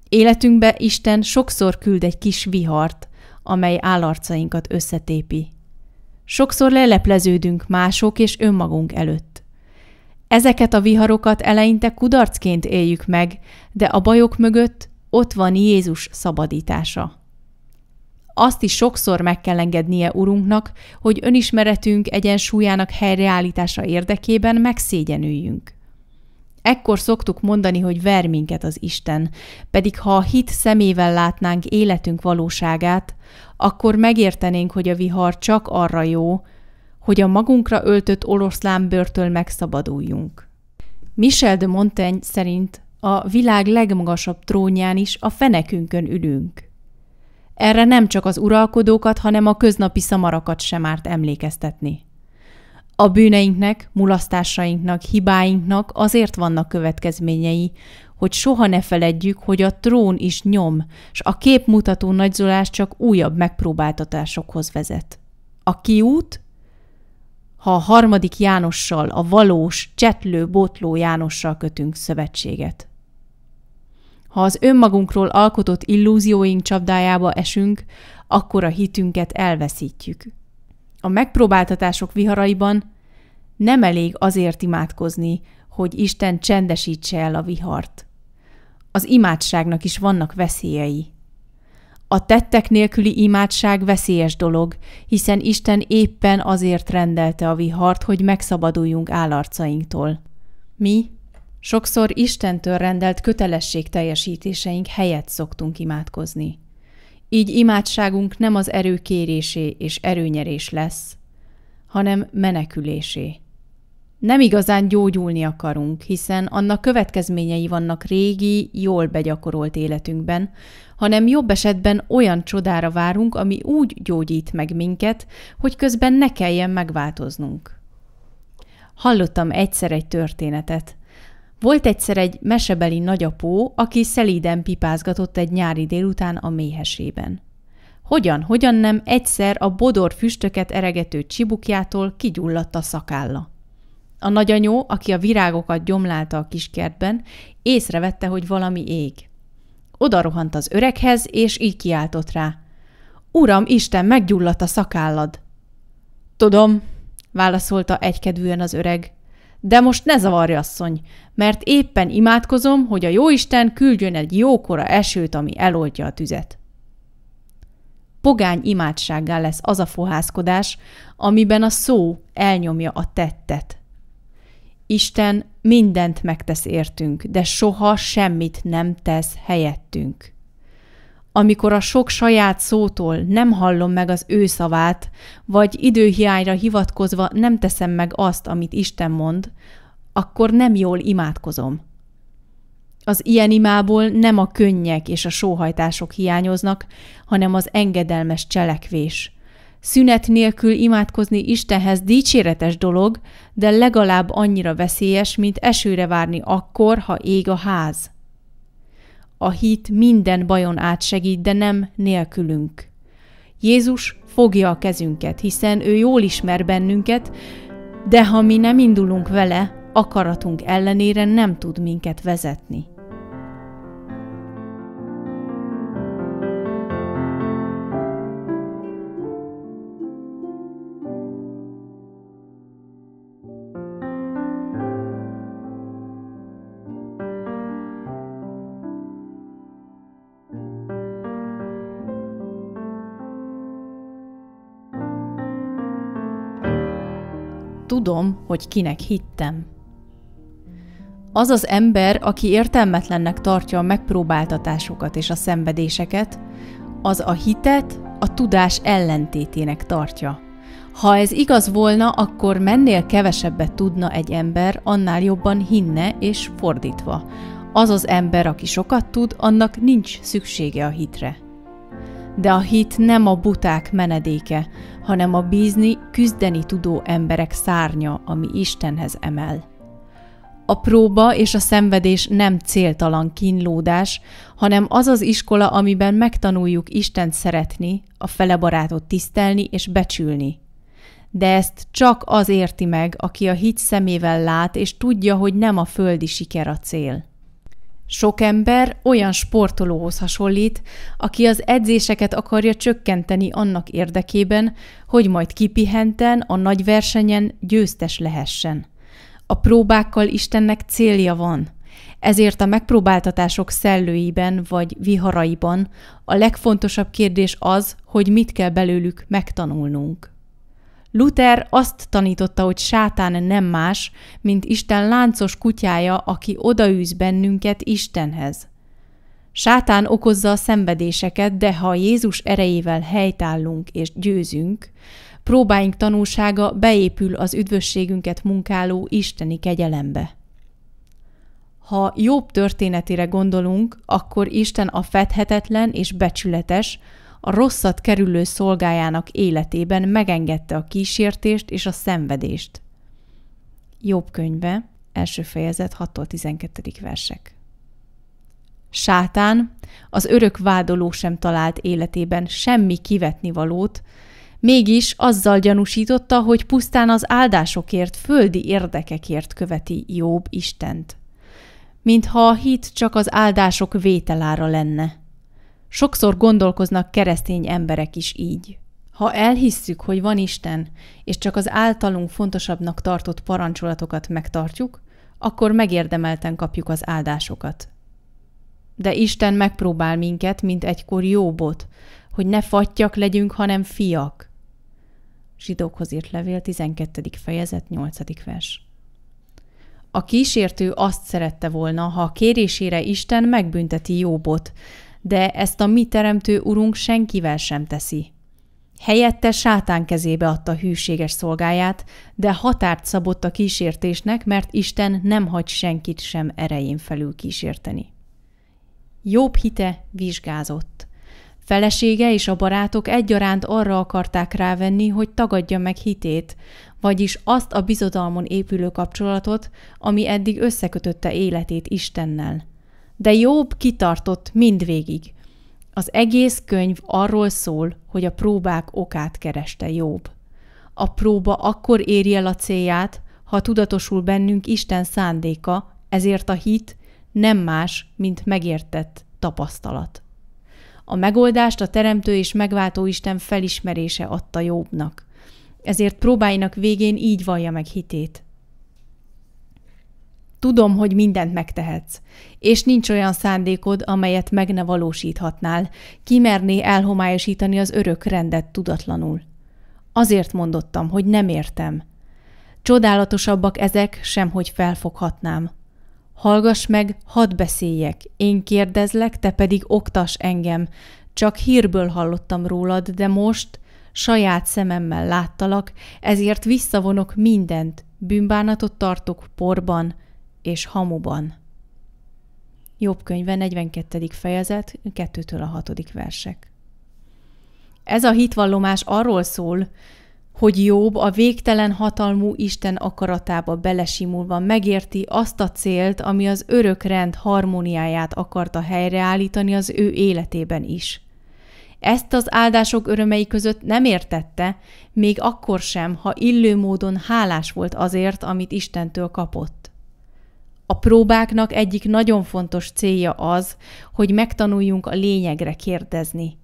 Életünkbe Isten sokszor küld egy kis vihart, amely állarcainkat összetépi. Sokszor lelepleződünk mások és önmagunk előtt. Ezeket a viharokat eleinte kudarcként éljük meg, de a bajok mögött ott van Jézus szabadítása. Azt is sokszor meg kell engednie Urunknak, hogy önismeretünk egyensúlyának helyreállítása érdekében megszégyenüljünk. Ekkor szoktuk mondani, hogy ver minket az Isten, pedig ha a hit szemével látnánk életünk valóságát, akkor megértenénk, hogy a vihar csak arra jó, hogy a magunkra öltött börtől megszabaduljunk. Michel de Montaigne szerint a világ legmagasabb trónján is a fenekünkön ülünk. Erre nem csak az uralkodókat, hanem a köznapi szamarakat sem árt emlékeztetni. A bűneinknek, mulasztásainknak, hibáinknak azért vannak következményei, hogy soha ne feledjük, hogy a trón is nyom, s a képmutató nagyzolás csak újabb megpróbáltatásokhoz vezet. A kiút? Ha a harmadik Jánossal, a valós, csetlő, botló Jánossal kötünk szövetséget. Ha az önmagunkról alkotott illúzióink csapdájába esünk, akkor a hitünket elveszítjük – a megpróbáltatások viharaiban nem elég azért imádkozni, hogy Isten csendesítse el a vihart. Az imádságnak is vannak veszélyei. A tettek nélküli imádság veszélyes dolog, hiszen Isten éppen azért rendelte a vihart, hogy megszabaduljunk állarcainktól. Mi sokszor Istentől rendelt kötelesség teljesítéseink helyett szoktunk imádkozni. Így imádságunk nem az erő kérésé és erőnyerés lesz, hanem menekülésé. Nem igazán gyógyulni akarunk, hiszen annak következményei vannak régi, jól begyakorolt életünkben, hanem jobb esetben olyan csodára várunk, ami úgy gyógyít meg minket, hogy közben ne kelljen megváltoznunk. Hallottam egyszer egy történetet, volt egyszer egy mesebeli nagyapó, aki szelíden pipázgatott egy nyári délután a méhesében. Hogyan, hogyan nem egyszer a bodor füstöket eregető csibukjától kigyulladt a szakálla. A nagyanyó, aki a virágokat gyomlálta a kiskertben, észrevette, hogy valami ég. Oda rohant az öreghez, és így kiáltott rá. Uram, Isten, meggyulladt a szakállad! Tudom, válaszolta egykedvűen az öreg, de most ne zavarja, asszony, mert éppen imádkozom, hogy a jóisten küldjön egy jókora esőt, ami eloltja a tüzet. Pogány imádsággá lesz az a fohászkodás, amiben a szó elnyomja a tettet. Isten mindent megtesz értünk, de soha semmit nem tesz helyettünk amikor a sok saját szótól nem hallom meg az ő szavát, vagy időhiányra hivatkozva nem teszem meg azt, amit Isten mond, akkor nem jól imádkozom. Az ilyen imából nem a könnyek és a sóhajtások hiányoznak, hanem az engedelmes cselekvés. Szünet nélkül imádkozni Istenhez dicséretes dolog, de legalább annyira veszélyes, mint esőre várni akkor, ha ég a ház. A hit minden bajon átsegít, de nem nélkülünk. Jézus fogja a kezünket, hiszen ő jól ismer bennünket, de ha mi nem indulunk vele, akaratunk ellenére nem tud minket vezetni. tudom, hogy kinek hittem. Az az ember, aki értelmetlennek tartja a megpróbáltatásokat és a szenvedéseket, az a hitet a tudás ellentétének tartja. Ha ez igaz volna, akkor mennél kevesebbet tudna egy ember, annál jobban hinne, és fordítva. Az az ember, aki sokat tud, annak nincs szüksége a hitre de a hit nem a buták menedéke, hanem a bízni, küzdeni tudó emberek szárnya, ami Istenhez emel. A próba és a szenvedés nem céltalan kínlódás, hanem az az iskola, amiben megtanuljuk Istent szeretni, a felebarátot tisztelni és becsülni. De ezt csak az érti meg, aki a hit szemével lát és tudja, hogy nem a földi siker a cél. Sok ember olyan sportolóhoz hasonlít, aki az edzéseket akarja csökkenteni annak érdekében, hogy majd kipihenten a nagy versenyen győztes lehessen. A próbákkal Istennek célja van. Ezért a megpróbáltatások szellőiben vagy viharaiban a legfontosabb kérdés az, hogy mit kell belőlük megtanulnunk. Luther azt tanította, hogy sátán nem más, mint Isten láncos kutyája, aki odaűz bennünket Istenhez. Sátán okozza a szenvedéseket, de ha Jézus erejével helytállunk és győzünk, próbáink tanulsága beépül az üdvösségünket munkáló isteni kegyelembe. Ha jobb történetére gondolunk, akkor Isten a fedhetetlen és becsületes, a rosszat kerülő szolgájának életében megengedte a kísértést és a szenvedést. Jobb könyve, első fejezet 6-12. versek. Sátán, az örök vádoló sem talált életében semmi kivetnivalót, mégis azzal gyanúsította, hogy pusztán az áldásokért, földi érdekekért követi Jobb Istent. Mintha a hit csak az áldások vételára lenne – Sokszor gondolkoznak keresztény emberek is így. Ha elhisszük, hogy van Isten, és csak az általunk fontosabbnak tartott parancsolatokat megtartjuk, akkor megérdemelten kapjuk az áldásokat. De Isten megpróbál minket, mint egykor Jóbot, hogy ne fattyak legyünk, hanem fiak. Zsidókhoz írt levél 12. fejezet 8. vers. A kísértő azt szerette volna, ha a kérésére Isten megbünteti Jóbot, de ezt a mi teremtő urunk senkivel sem teszi. Helyette sátán kezébe adta hűséges szolgáját, de határt szabott a kísértésnek, mert Isten nem hagy senkit sem erején felül kísérteni. Jobb hite vizsgázott. Felesége és a barátok egyaránt arra akarták rávenni, hogy tagadja meg hitét, vagyis azt a bizodalmon épülő kapcsolatot, ami eddig összekötötte életét Istennel – de Jobb kitartott mindvégig. Az egész könyv arról szól, hogy a próbák okát kereste Jobb. A próba akkor éri el a célját, ha tudatosul bennünk Isten szándéka, ezért a hit nem más, mint megértett tapasztalat. A megoldást a Teremtő és Megváltó Isten felismerése adta Jobbnak. Ezért próbáinak végén így vallja meg hitét. Tudom, hogy mindent megtehetsz, és nincs olyan szándékod, amelyet meg ne valósíthatnál, kimerné elhomályosítani az örök rendet tudatlanul. Azért mondottam, hogy nem értem. Csodálatosabbak ezek, sem hogy felfoghatnám. Hallgass meg, hadd beszéljek, én kérdezlek, te pedig oktas engem. Csak hírből hallottam rólad, de most saját szememmel láttalak, ezért visszavonok mindent, bűnbánatot tartok porban, és hamuban. Jobb könyve 42. fejezet, 2-től a 6. versek. Ez a hitvallomás arról szól, hogy Jobb a végtelen hatalmú Isten akaratába belesimulva megérti azt a célt, ami az örök rend harmóniáját akarta helyreállítani az ő életében is. Ezt az áldások örömei között nem értette, még akkor sem, ha illő módon hálás volt azért, amit Istentől kapott. A próbáknak egyik nagyon fontos célja az, hogy megtanuljunk a lényegre kérdezni.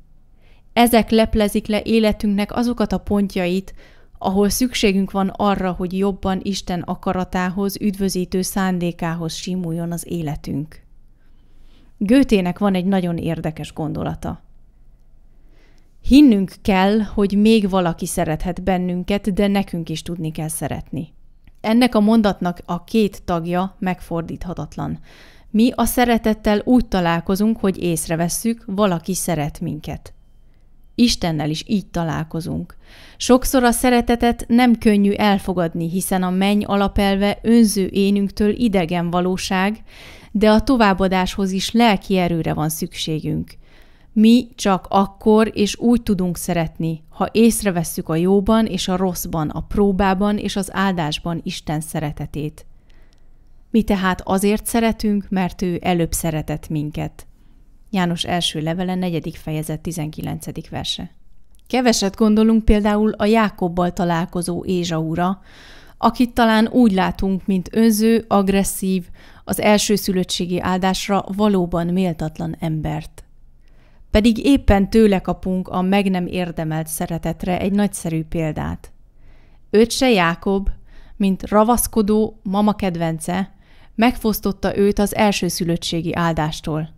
Ezek leplezik le életünknek azokat a pontjait, ahol szükségünk van arra, hogy jobban Isten akaratához, üdvözítő szándékához simuljon az életünk. Gőtének van egy nagyon érdekes gondolata. Hinnünk kell, hogy még valaki szerethet bennünket, de nekünk is tudni kell szeretni. Ennek a mondatnak a két tagja megfordíthatatlan. Mi a szeretettel úgy találkozunk, hogy észrevesszük, valaki szeret minket. Istennel is így találkozunk. Sokszor a szeretetet nem könnyű elfogadni, hiszen a menny alapelve önző énünktől idegen valóság, de a továbbadáshoz is lelki erőre van szükségünk. Mi csak akkor és úgy tudunk szeretni, ha észrevesszük a jóban és a rosszban, a próbában és az áldásban Isten szeretetét. Mi tehát azért szeretünk, mert ő előbb szeretett minket. János első levele, negyedik fejezet, 19. verse. Keveset gondolunk például a Jákobbal találkozó Ézsaúra, akit talán úgy látunk, mint önző, agresszív, az elsőszülöttségi áldásra valóban méltatlan embert pedig éppen tőle kapunk a meg nem érdemelt szeretetre egy nagyszerű példát. Őt se Jákob, mint ravaszkodó mama kedvence, megfosztotta őt az elsőszülöttségi áldástól.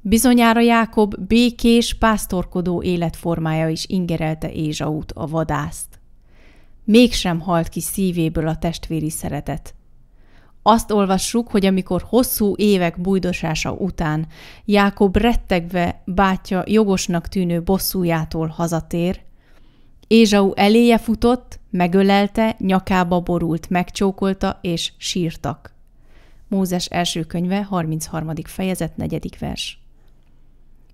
Bizonyára Jákob békés, pásztorkodó életformája is ingerelte Ézsaut, a vadászt. Mégsem halt ki szívéből a testvéri szeretet. Azt olvassuk, hogy amikor hosszú évek bujdosása után Jákob rettegve bátyja jogosnak tűnő bosszújától hazatér, Ézsau eléje futott, megölelte, nyakába borult, megcsókolta, és sírtak. Mózes első könyve, 33. fejezet, 4. vers.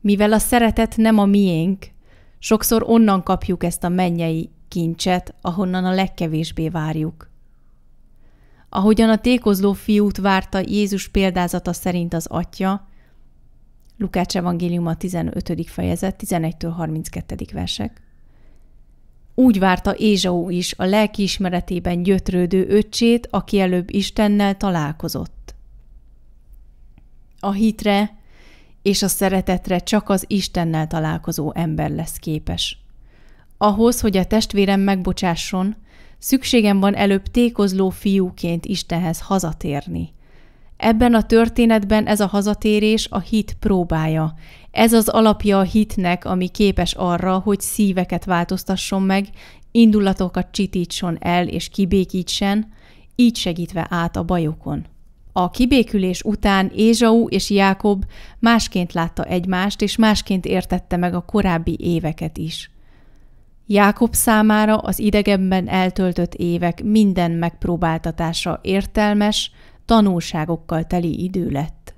Mivel a szeretet nem a miénk, sokszor onnan kapjuk ezt a mennyei kincset, ahonnan a legkevésbé várjuk ahogyan a tékozló fiút várta Jézus példázata szerint az atya, Lukács a 15. fejezet, 11-től 32. versek. Úgy várta Ézsau is a lelkiismeretében gyötrődő öccsét, aki előbb Istennel találkozott. A hitre és a szeretetre csak az Istennel találkozó ember lesz képes. Ahhoz, hogy a testvérem megbocsásson, Szükségem van előbb tékozló fiúként Istenhez hazatérni. Ebben a történetben ez a hazatérés a hit próbája. Ez az alapja a hitnek, ami képes arra, hogy szíveket változtasson meg, indulatokat csitítson el és kibékítsen, így segítve át a bajokon. A kibékülés után Ézsau és Jákob másként látta egymást, és másként értette meg a korábbi éveket is. Jákob számára az idegenben eltöltött évek minden megpróbáltatása értelmes, tanulságokkal teli idő lett.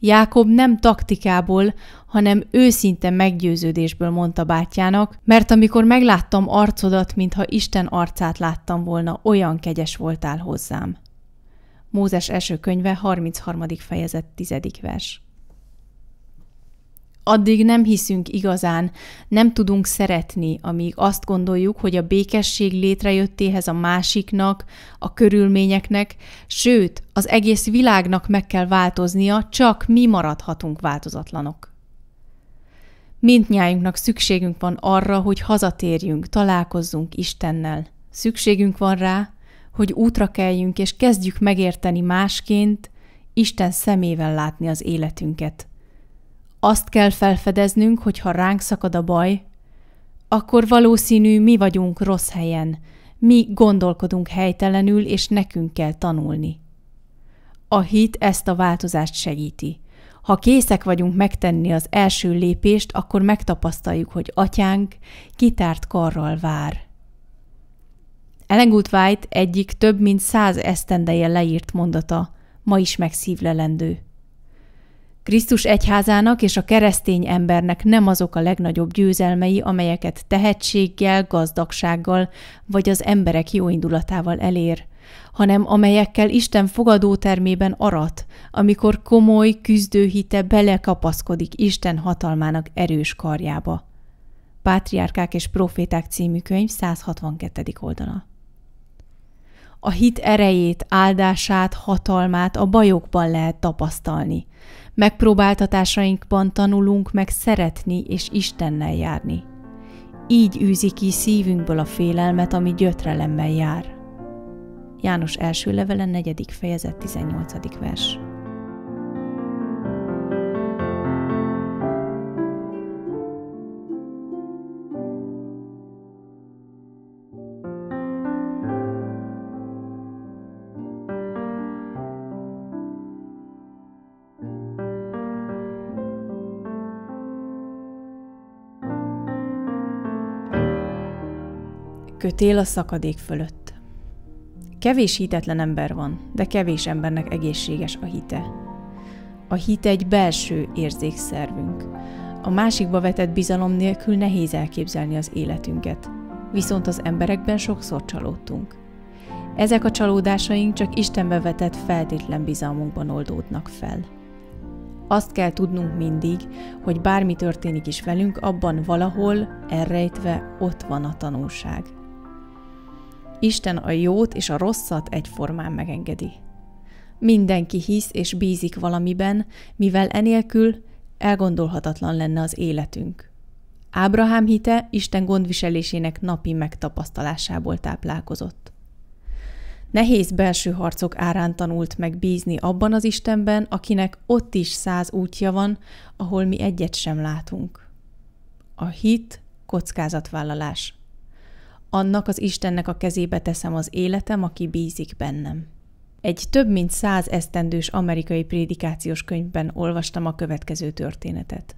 Jákob nem taktikából, hanem őszinte meggyőződésből mondta bátyjának, mert amikor megláttam arcodat, mintha Isten arcát láttam volna, olyan kegyes voltál hozzám. Mózes első könyve 33. fejezet 10. vers addig nem hiszünk igazán, nem tudunk szeretni, amíg azt gondoljuk, hogy a békesség létrejöttéhez a másiknak, a körülményeknek, sőt, az egész világnak meg kell változnia, csak mi maradhatunk változatlanok. Mindnyájunknak szükségünk van arra, hogy hazatérjünk, találkozzunk Istennel. Szükségünk van rá, hogy útra keljünk és kezdjük megérteni másként, Isten szemével látni az életünket – azt kell felfedeznünk, hogy ha ránk szakad a baj, akkor valószínű mi vagyunk rossz helyen, mi gondolkodunk helytelenül, és nekünk kell tanulni. A hit ezt a változást segíti. Ha készek vagyunk megtenni az első lépést, akkor megtapasztaljuk, hogy atyánk kitárt karral vár. Ellen White egyik több mint száz esztendeje leírt mondata ma is megszívlelendő. Krisztus egyházának és a keresztény embernek nem azok a legnagyobb győzelmei, amelyeket tehetséggel, gazdagsággal vagy az emberek jóindulatával elér, hanem amelyekkel Isten fogadó termében arat, amikor komoly küzdőhite belekapaszkodik Isten hatalmának erős karjába. Pátriárkák és proféták című könyv 162. oldala. A hit erejét, áldását, hatalmát a bajokban lehet tapasztalni. Megpróbáltatásainkban tanulunk meg szeretni és Istennel járni. Így űzi ki szívünkből a félelmet, ami gyötrelemmel jár. János első levele, negyedik fejezet, 18. vers. kötél a szakadék fölött. Kevés hitetlen ember van, de kevés embernek egészséges a hite. A hite egy belső érzékszervünk. A másikba vetett bizalom nélkül nehéz elképzelni az életünket, viszont az emberekben sokszor csalódtunk. Ezek a csalódásaink csak Istenbe vetett feltétlen bizalmunkban oldódnak fel. Azt kell tudnunk mindig, hogy bármi történik is velünk, abban valahol, elrejtve ott van a tanulság – Isten a jót és a rosszat egyformán megengedi. Mindenki hisz és bízik valamiben, mivel enélkül elgondolhatatlan lenne az életünk. Ábrahám hite Isten gondviselésének napi megtapasztalásából táplálkozott. Nehéz belső harcok árán tanult meg bízni abban az Istenben, akinek ott is száz útja van, ahol mi egyet sem látunk. A hit kockázatvállalás annak az Istennek a kezébe teszem az életem, aki bízik bennem. Egy több mint száz esztendős amerikai prédikációs könyvben olvastam a következő történetet.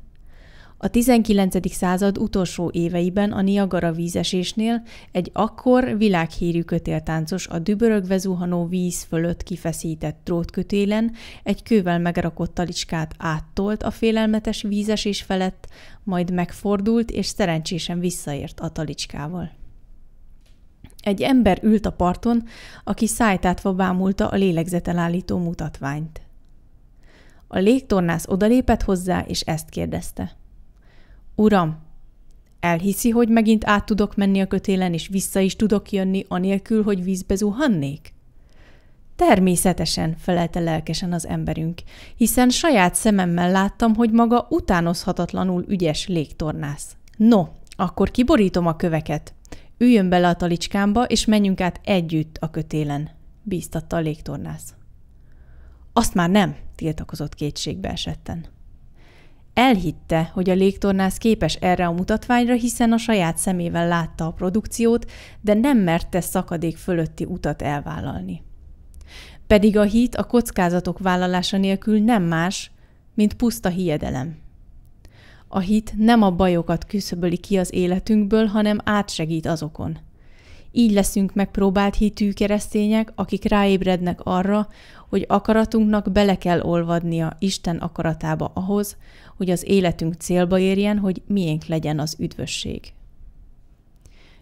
A 19. század utolsó éveiben a Niagara vízesésnél egy akkor világhírű kötéltáncos a dübörögve zuhanó víz fölött kifeszített drótkötélen egy kővel megrakott talicskát áttolt a félelmetes vízesés felett, majd megfordult és szerencsésen visszaért a talicskával. Egy ember ült a parton, aki szájtátva bámulta a lélegzetelállító mutatványt. A légtornász odalépett hozzá, és ezt kérdezte. Uram, elhiszi, hogy megint át tudok menni a kötélen, és vissza is tudok jönni, anélkül, hogy vízbe zuhannék? Természetesen, felelte lelkesen az emberünk, hiszen saját szememmel láttam, hogy maga utánozhatatlanul ügyes légtornász. No, akkor kiborítom a köveket, üljön bele a talicskámba, és menjünk át együtt a kötélen, bíztatta a légtornász. Azt már nem, tiltakozott kétségbe esetten. Elhitte, hogy a légtornász képes erre a mutatványra, hiszen a saját szemével látta a produkciót, de nem merte szakadék fölötti utat elvállalni. Pedig a hit a kockázatok vállalása nélkül nem más, mint puszta hiedelem. A hit nem a bajokat küszöböli ki az életünkből, hanem átsegít azokon. Így leszünk megpróbált hitű keresztények, akik ráébrednek arra, hogy akaratunknak bele kell olvadnia Isten akaratába ahhoz, hogy az életünk célba érjen, hogy miénk legyen az üdvösség.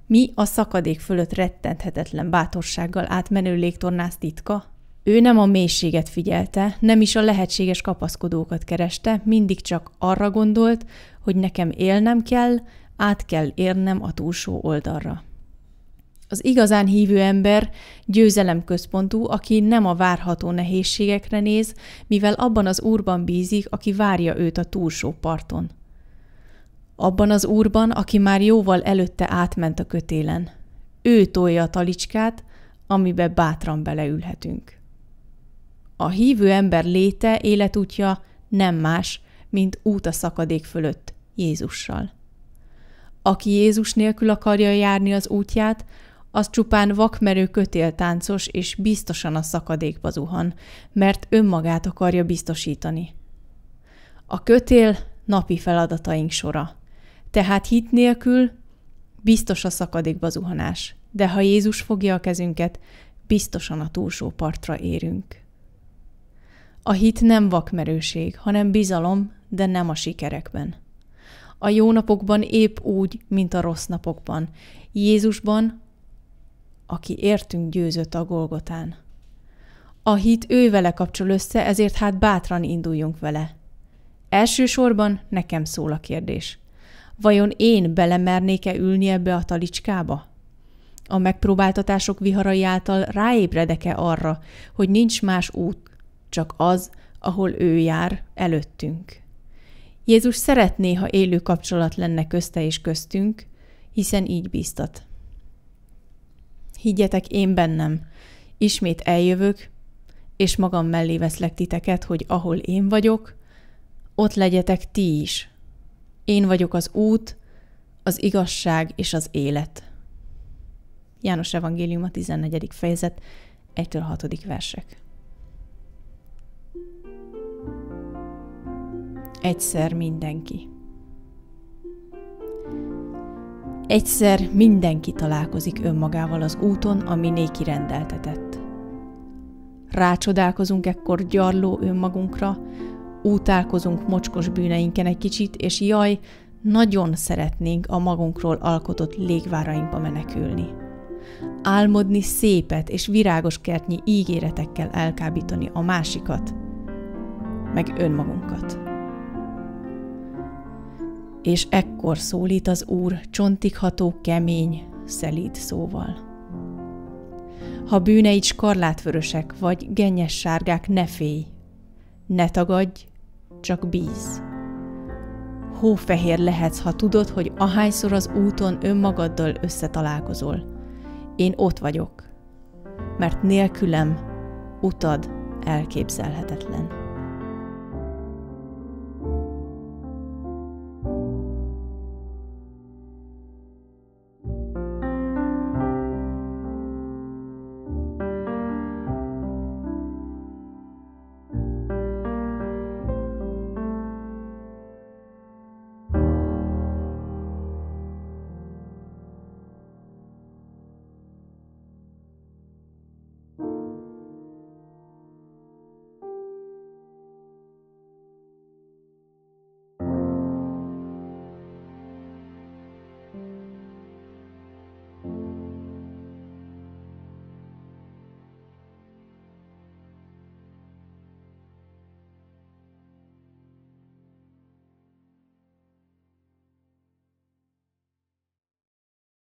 Mi a szakadék fölött rettenthetetlen bátorsággal átmenő légtornász titka? Ő nem a mélységet figyelte, nem is a lehetséges kapaszkodókat kereste, mindig csak arra gondolt, hogy nekem élnem kell, át kell érnem a túlsó oldalra. Az igazán hívő ember győzelemközpontú, aki nem a várható nehézségekre néz, mivel abban az úrban bízik, aki várja őt a túlsó parton. Abban az úrban, aki már jóval előtte átment a kötélen. Ő tolja a talicskát, amibe bátran beleülhetünk. A hívő ember léte, életútja nem más, mint út a szakadék fölött Jézussal. Aki Jézus nélkül akarja járni az útját, az csupán vakmerő kötéltáncos és biztosan a szakadékba zuhan, mert önmagát akarja biztosítani. A kötél napi feladataink sora. Tehát hit nélkül biztos a szakadékba zuhanás, de ha Jézus fogja a kezünket, biztosan a túlsó partra érünk. A hit nem vakmerőség, hanem bizalom, de nem a sikerekben. A jó napokban épp úgy, mint a rossz napokban. Jézusban, aki értünk győzött a Golgotán. A hit ő vele kapcsol össze, ezért hát bátran induljunk vele. Elsősorban nekem szól a kérdés. Vajon én belemernék-e ülni ebbe a talicskába? A megpróbáltatások viharai által ráébredek-e arra, hogy nincs más út, csak az, ahol ő jár előttünk. Jézus szeretné, ha élő kapcsolat lenne közte és köztünk, hiszen így bíztat. Higgyetek én bennem, ismét eljövök, és magam mellé veszlek titeket, hogy ahol én vagyok, ott legyetek ti is. Én vagyok az út, az igazság és az élet. János Evangélium a 14. fejezet 1-6. versek. egyszer mindenki. Egyszer mindenki találkozik önmagával az úton, ami néki rendeltetett. Rácsodálkozunk ekkor gyarló önmagunkra, útálkozunk mocskos bűneinken egy kicsit, és jaj, nagyon szeretnénk a magunkról alkotott légvárainkba menekülni. Álmodni szépet és virágos kertnyi ígéretekkel elkábítani a másikat, meg önmagunkat és ekkor szólít az Úr csontigható, kemény, szelíd szóval. Ha bűneid skarlátvörösek vagy gennyes sárgák, ne félj, ne tagadj, csak bíz. Hófehér lehetsz, ha tudod, hogy ahányszor az úton önmagaddal összetalálkozol. Én ott vagyok, mert nélkülem utad elképzelhetetlen.